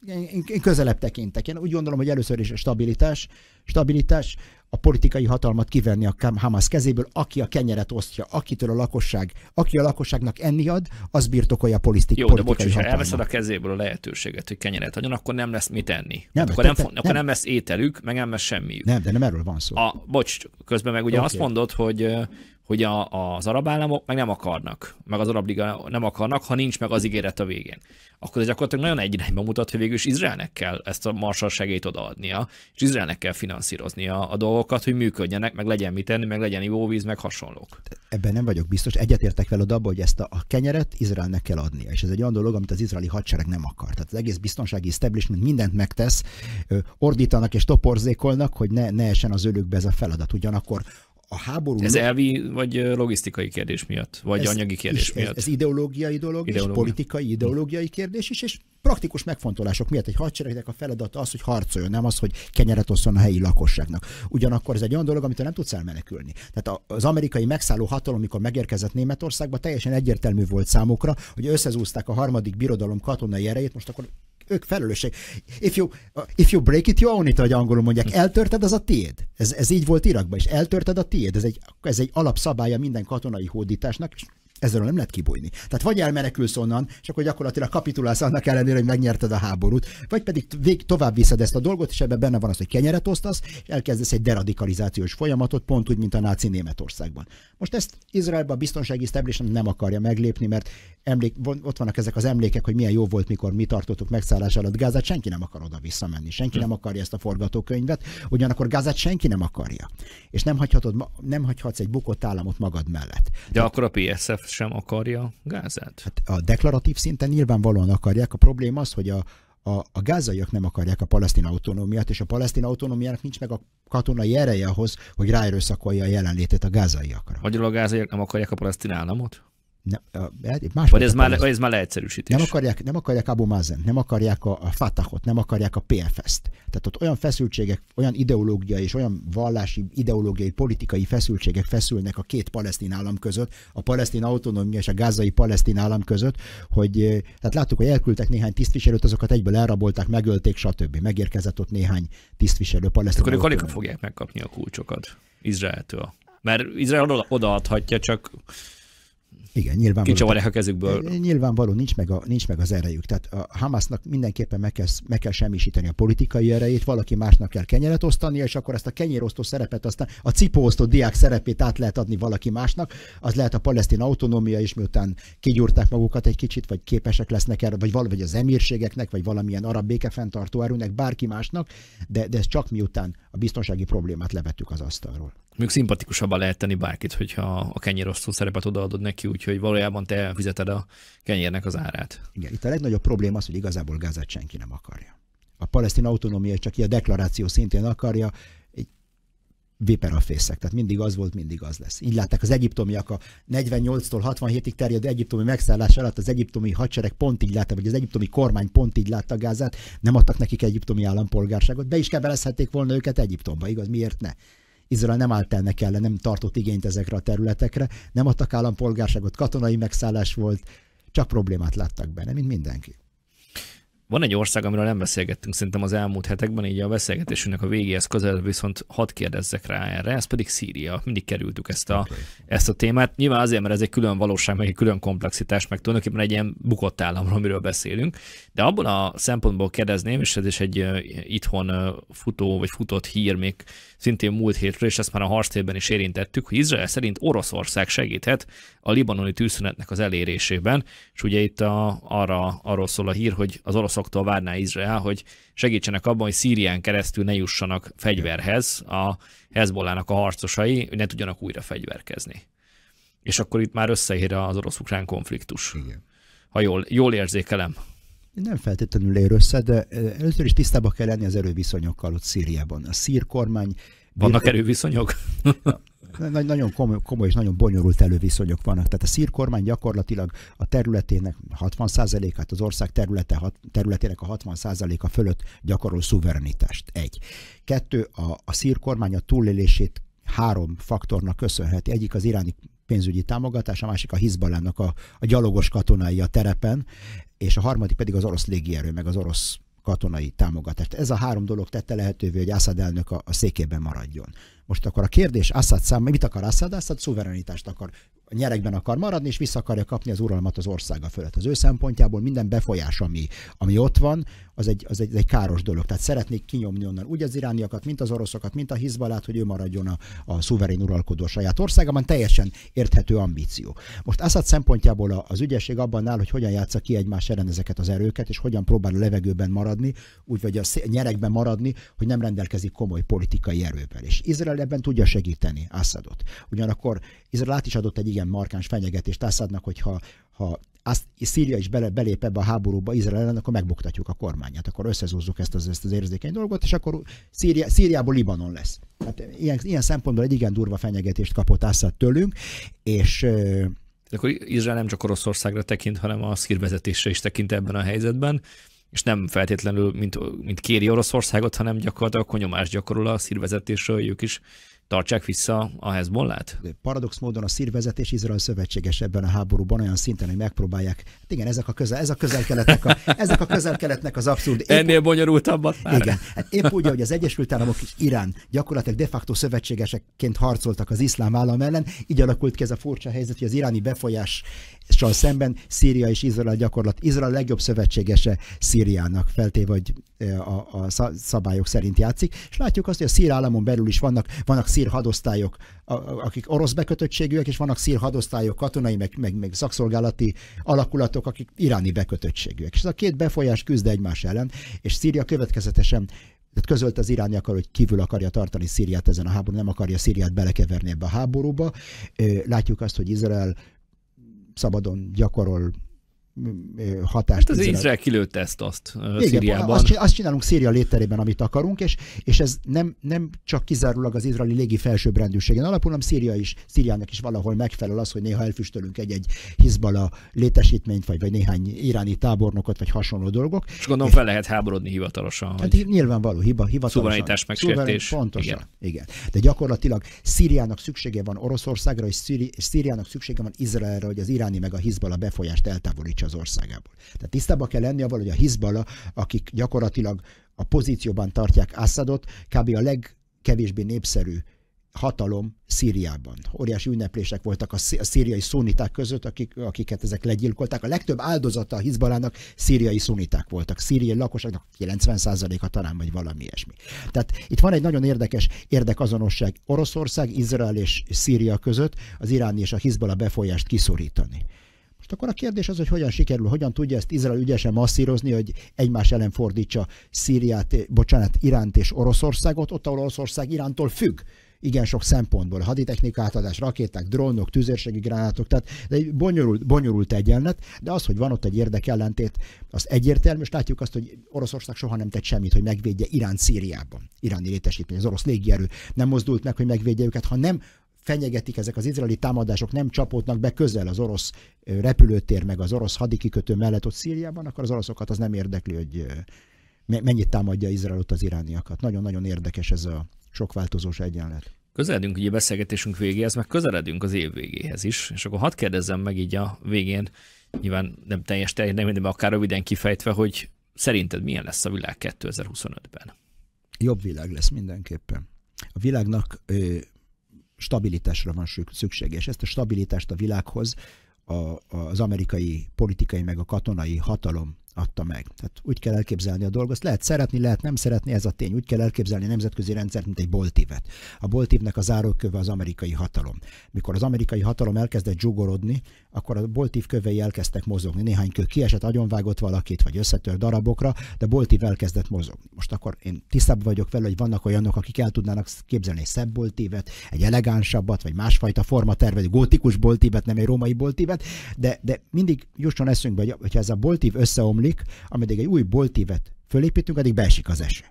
én, én közelebb tekintek. Én úgy gondolom, hogy először is a stabilitás, stabilitás a politikai hatalmat kivenni a Hamas kezéből, aki a kenyeret osztja, akitől a lakosság, aki a lakosságnak enni ad, az birtokolja a politikai Jó, de bocs, ha elveszed a kezéből a lehetőséget, hogy kenyeret adjon, akkor nem lesz mit enni. Nem, akkor, te, nem, te, akkor nem. nem lesz ételük, meg nem lesz semmiük. Nem, de nem erről van szó. A, bocs, közben meg ugye okay. azt mondod, hogy hogy a, az arab államok meg nem akarnak, meg az arab liga nem akarnak, ha nincs meg az ígéret a végén. Akkor ez gyakorlatilag nagyon egy irányba mutat, hogy végül is Izraelnek kell ezt a marsal segélyt odaadnia, és Izraelnek kell finanszíroznia a dolgokat, hogy működjenek, meg legyen mit tenni, meg legyen ivóvíz, meg hasonlók. Ebben nem vagyok biztos. Egyetértek veled abban, hogy ezt a, a kenyeret Izraelnek kell adnia, és ez egy olyan dolog, amit az izraeli hadsereg nem akar. Tehát az egész biztonsági establishment mindent megtesz, ordítanak és toporzékolnak, hogy ne, ne essen az ölükbe ez a feladat. Ugyanakkor a háború... Ez elvi vagy logisztikai kérdés miatt, vagy ez, anyagi kérdés is, miatt? Ez, ez ideológiai dolog ideológia. is, politikai, ideológiai kérdés is, és praktikus megfontolások miatt egy hadseregnek a feladata az, hogy harcoljon, nem az, hogy kenyeret osszon a helyi lakosságnak. Ugyanakkor ez egy olyan dolog, amit nem tudsz elmenekülni. Tehát az amerikai megszálló hatalom, amikor megérkezett Németországba, teljesen egyértelmű volt számukra, hogy összezúzták a harmadik birodalom katonai erejét, most akkor ők felelősség. If you, uh, if you break it, you own it, ahogy angolul mondják. Hm. Eltörted, az a tiéd. Ez, ez így volt Irakban, és eltörted a tiéd. Ez egy, ez egy alapszabálya minden katonai hódításnak, és ezzel nem lehet kibújni. Tehát vagy elmenekülsz onnan, és akkor gyakorlatilag kapitulálsz annak ellenére, hogy megnyerted a háborút, vagy pedig vég, tovább viszed ezt a dolgot, és ebben benne van az, hogy kenyeret osztasz, és elkezdesz egy deradikalizációs folyamatot, pont úgy, mint a náci Németországban. Most ezt Izraelben a biztonsági establishment nem akarja meglépni, mert emlék, ott vannak ezek az emlékek, hogy milyen jó volt, mikor mi tartottuk megszállás alatt Gázát, senki nem akar oda visszamenni, senki nem akarja ezt a forgatókönyvet, ugyanakkor Gázát senki nem akarja. És nem, hagyhatod, nem hagyhatsz egy bukott államot magad mellett. De Tehát, akkor a PSF sem akarja Gázát? Hát a deklaratív szinten nyilvánvalóan akarják. A probléma az, hogy a, a, a gázaiak nem akarják a palesztin autonómiát, és a palesztin autonómiának nincs meg a katonai ereje ahhoz, hogy ráerőszakolja a jelenlétét a gázaiakra. Magyarul a gázaiak nem akarják a palesztin államot? Nem, hát vagy, ez már, vagy ez már leegyszerűsítés. Nem akarják, nem akarják Abu Mazen, nem akarják a, a Fatahot, nem akarják a PFS-t. Tehát ott olyan feszültségek, olyan ideológiai és olyan vallási, ideológiai, politikai feszültségek feszülnek a két palesztin állam között, a palesztin autonómia és a gázai palesztin állam között, hogy eh, tehát láttuk, hogy elküldtek néhány tisztviselőt, azokat egyből elrabolták, megölték, stb. Megérkezett ott néhány tisztviselő palesztin. Akkor ők alig fogják megkapni a kulcsokat Izraeltől. Mert Izrael odaadhatja, csak igen, nyilvánvaló. van a kezükből. Nyilvánvaló, nincs meg, a, nincs meg az erejük. Tehát a Hamasnak mindenképpen meg kell, meg kell semmisíteni a politikai erejét, valaki másnak kell kenyeret osztania, és akkor ezt a kenyérosztó szerepet, aztán a cipóosztó diák szerepét át lehet adni valaki másnak. Az lehet a palesztin autonómia is, miután kigyúrták magukat egy kicsit, vagy képesek lesznek erre, vagy valahogy az emírségeknek, vagy valamilyen arab békefenntartó erőnek, bárki másnak, de, de ez csak miután a biztonsági problémát levettük az asztalról. Még szimpatikusabban lehet tenni bárkit, hogyha a osztó szerepet odaadod neki, úgyhogy valójában te fizeted a kenyérnek az árát. Igen, itt a legnagyobb probléma az, hogy igazából gázát senki nem akarja. A palesztin autonómia csak ilyen deklaráció szintén akarja, fészek, Tehát mindig az volt, mindig az lesz. Így látták az egyiptomiak a 48-tól 67-ig terjedő egyiptomi megszállás alatt az egyiptomi hadsereg pont így látta, vagy az egyiptomi kormány pont így látta Gázát, nem adtak nekik egyiptomi állampolgárságot. Be is kebelezhették volna őket Egyiptomba, igaz? Miért ne? Izrael nem állt ennek ellen, nem tartott igényt ezekre a területekre, nem adtak állampolgárságot, katonai megszállás volt, csak problémát láttak benne, mint mindenki. Van egy ország, amiről nem beszélgettünk szerintem az elmúlt hetekben, így a beszélgetésünknek a végéhez közel, viszont hadd kérdezzek rá erre, ez pedig Szíria. Mindig kerültük ezt a, okay. ezt a témát. Nyilván azért, mert ez egy külön valóság, meg egy külön komplexitás, meg tulajdonképpen egy ilyen bukott államról, amiről beszélünk. De abban a szempontból kérdezném, és ez is egy itthon futó vagy futott hír, még szintén múlt hétről, és ezt már a harctérben is érintettük, hogy Izrael szerint Oroszország segíthet a libanoni tűzszünetnek az elérésében, és ugye itt a, arra, arról szól a hír, hogy az oroszoktól várná Izrael, hogy segítsenek abban, hogy Szírián keresztül ne jussanak fegyverhez a Hezbollának a harcosai, hogy ne tudjanak újra fegyverkezni. És akkor itt már összeér az orosz-ukrán konfliktus. Igen. Ha jól, jól érzékelem nem feltétlenül ér össze, de először is tisztába kell lenni az erőviszonyokkal ott Szíriában. A szír kormány... Vannak birtok... erőviszonyok? Nagy, nagyon komoly, komoly és nagyon bonyolult előviszonyok vannak. Tehát a szír kormány gyakorlatilag a területének 60%-át, az ország területe, területének a 60%-a fölött gyakorol szuverenitást. Egy. Kettő, a, a szír kormány a túlélését három faktornak köszönheti. Egyik az iráni pénzügyi támogatás, a másik a Hizbalának a, a gyalogos katonái a terepen, és a harmadik pedig az orosz légierő, meg az orosz katonai támogatást. Ez a három dolog tette lehetővé, hogy Assad elnök a, a székében maradjon. Most akkor a kérdés Assad szám, mit akar Assad? Assad szuverenitást akar. A nyerekben akar maradni, és vissza akarja kapni az uralmat az országa fölött. Az ő szempontjából minden befolyás, ami, ami ott van, az egy, az, egy, az egy káros dolog. Tehát szeretnék kinyomni onnan úgy az irániakat, mint az oroszokat, mint a Hizbalát, hogy ő maradjon a, a szuverén uralkodó a saját országában. Teljesen érthető ambíció. Most Assad szempontjából az ügyesség abban áll, hogy hogyan játsza ki egymás ellen ezeket az erőket, és hogyan próbál a levegőben maradni, úgy vagy a nyerekben maradni, hogy nem rendelkezik komoly politikai erővel. És Izrael Izrael ebben tudja segíteni Assadot. Ugyanakkor Izrael át is adott egy igen markáns fenyegetést Assadnak, hogy ha, ha azt Szíria is bele, belép ebbe a háborúba Izrael ellen, akkor megbuktatjuk a kormányát, akkor összezúzzuk ezt az, ezt az érzékeny dolgot, és akkor Szíria, Szíriából Libanon lesz. Hát ilyen, ilyen szempontból egy igen durva fenyegetést kapott Assad tőlünk, és de akkor Izrael nem csak Oroszországra tekint, hanem a szírvezetésre is tekint ebben a helyzetben és nem feltétlenül, mint, mint kéri Oroszországot, hanem gyakorlatilag akkor nyomást gyakorol a szírvezetésről, ők is tartsák vissza a Hezbollát? Paradox módon a szírvezetés Izrael szövetséges ebben a háborúban olyan szinten, hogy megpróbálják. Hát igen, ezek a közel, ez a közel-keletnek, a, ezek a közel-keletnek az abszurd. Épp, Ennél bonyolultabbat már. Igen. Hát épp úgy, hogy az Egyesült Államok és Irán gyakorlatilag de facto szövetségeseként harcoltak az iszlám állam ellen, így alakult ki ez a furcsa helyzet, hogy az iráni befolyással szemben Szíria és Izrael gyakorlat. Izrael legjobb szövetségese Szíriának, feltéve, hogy a, a szabályok szerint játszik, és látjuk azt, hogy a szír államon belül is vannak, vannak szír hadosztályok, akik orosz bekötöttségűek, és vannak szír hadosztályok, katonai, meg, meg, meg szakszolgálati alakulatok, akik iráni bekötöttségűek. És ez a két befolyás küzd egymás ellen, és Szíria következetesen tehát közölt az irániakkal, hogy kívül akarja tartani Szíriát ezen a háború, nem akarja Szíriát belekeverni ebbe a háborúba. Látjuk azt, hogy Izrael szabadon gyakorol hatást. Hát az Izrael kilőtte ezt azt Igen, Szíriában. Azt, azt csinálunk Szíria létterében, amit akarunk, és, és ez nem, nem csak kizárólag az izraeli légi felsőbbrendűségen alapul, hanem Szíria is, Szíriának is valahol megfelel az, hogy néha elfüstölünk egy-egy Hizbala létesítményt, vagy, vagy néhány iráni tábornokot, vagy hasonló dolgok. És gondolom fel lehet háborodni hivatalosan. Hát hogy... nyilvánvaló, hiba, hivatalosan. Szuverenitás megsértés. Pontosan, igen. igen. De gyakorlatilag Szíriának szüksége van Oroszországra, és, Szíri, és Szíriának szüksége van Izraelre, hogy az iráni meg a Hizbala befolyást eltávolítsa az országából. Tehát tisztában kell lenni avval, hogy a Hizbala, akik gyakorlatilag a pozícióban tartják Assadot, kb. a legkevésbé népszerű hatalom Szíriában. Óriási ünneplések voltak a szíriai szuniták között, akik, akiket ezek legyilkolták. A legtöbb áldozata a Hizbalának szíriai szuniták voltak. Szíriai lakosoknak 90%-a talán, vagy valami ilyesmi. Tehát itt van egy nagyon érdekes érdekazonosság Oroszország, Izrael és Szíria között az iráni és a Hizbala befolyást kiszorítani. Most akkor a kérdés az, hogy hogyan sikerül, hogyan tudja ezt Izrael ügyesen masszírozni, hogy egymás ellen fordítsa Szíriát, bocsánat, Iránt és Oroszországot, ott, ahol Oroszország Irántól függ igen sok szempontból. Haditechnika átadás, rakéták, drónok, tűzérségi gránátok, tehát de egy bonyolult, bonyolult egyenlet, de az, hogy van ott egy érdekellentét, az egyértelmű, és látjuk azt, hogy Oroszország soha nem tett semmit, hogy megvédje Irán Szíriában. Iráni létesítmény, az orosz légierő nem mozdult meg, hogy megvédje őket, hanem fenyegetik ezek az izraeli támadások, nem csapódnak be közel az orosz repülőtér, meg az orosz hadikikötő mellett ott Szíriában, akkor az oroszokat az nem érdekli, hogy mennyit támadja Izrael ott az irániakat. Nagyon-nagyon érdekes ez a sok változós egyenlet. Közeledünk ugye beszélgetésünk végéhez, meg közeledünk az év végéhez is, és akkor hadd kérdezzem meg így a végén, nyilván nem teljes teljes, nem de akár röviden kifejtve, hogy szerinted milyen lesz a világ 2025-ben? Jobb világ lesz mindenképpen. A világnak ö, stabilitásra van szükség, és ezt a stabilitást a világhoz a, az amerikai politikai meg a katonai hatalom adta meg. Tehát úgy kell elképzelni a dolgot. lehet szeretni, lehet nem szeretni, ez a tény. Úgy kell elképzelni a nemzetközi rendszert, mint egy boltívet. A boltívnek a záróköve az amerikai hatalom. Mikor az amerikai hatalom elkezdett zsugorodni, akkor a boltív kövei elkezdtek mozogni. Néhány kő kiesett, agyonvágott valakit, vagy összetör darabokra, de boltív elkezdett mozogni. Most akkor én tisztább vagyok vele, hogy vannak olyanok, akik el tudnának képzelni egy szebb boltívet, egy elegánsabbat, vagy másfajta forma egy gótikus boltívet, nem egy római boltívet, de, de mindig jusson eszünkbe, hogy ha ez a boltív összeomlik, múlik, ameddig egy új boltívet fölépítünk, addig beesik az eső.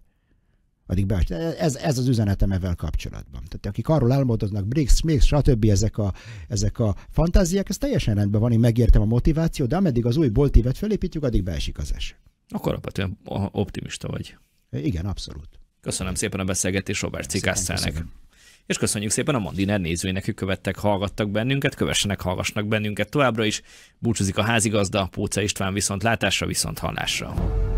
Addig beesik. Ez, ez az üzenetem evel kapcsolatban. Tehát akik arról álmodoznak, Briggs, MIX, stb. Ezek a, ezek a fantáziák, ez teljesen rendben van, én megértem a motivációt, de ameddig az új boltívet fölépítjük, addig beesik az eső. Akkor alapvetően optimista vagy. Igen, abszolút. Köszönöm szépen a beszélgetést Robert Cikásztának és köszönjük szépen a Mandiner nézőinek, hogy követtek, hallgattak bennünket, kövessenek, hallgassnak bennünket továbbra is. Búcsúzik a házigazda, Póca István viszont látásra, viszont hallásra.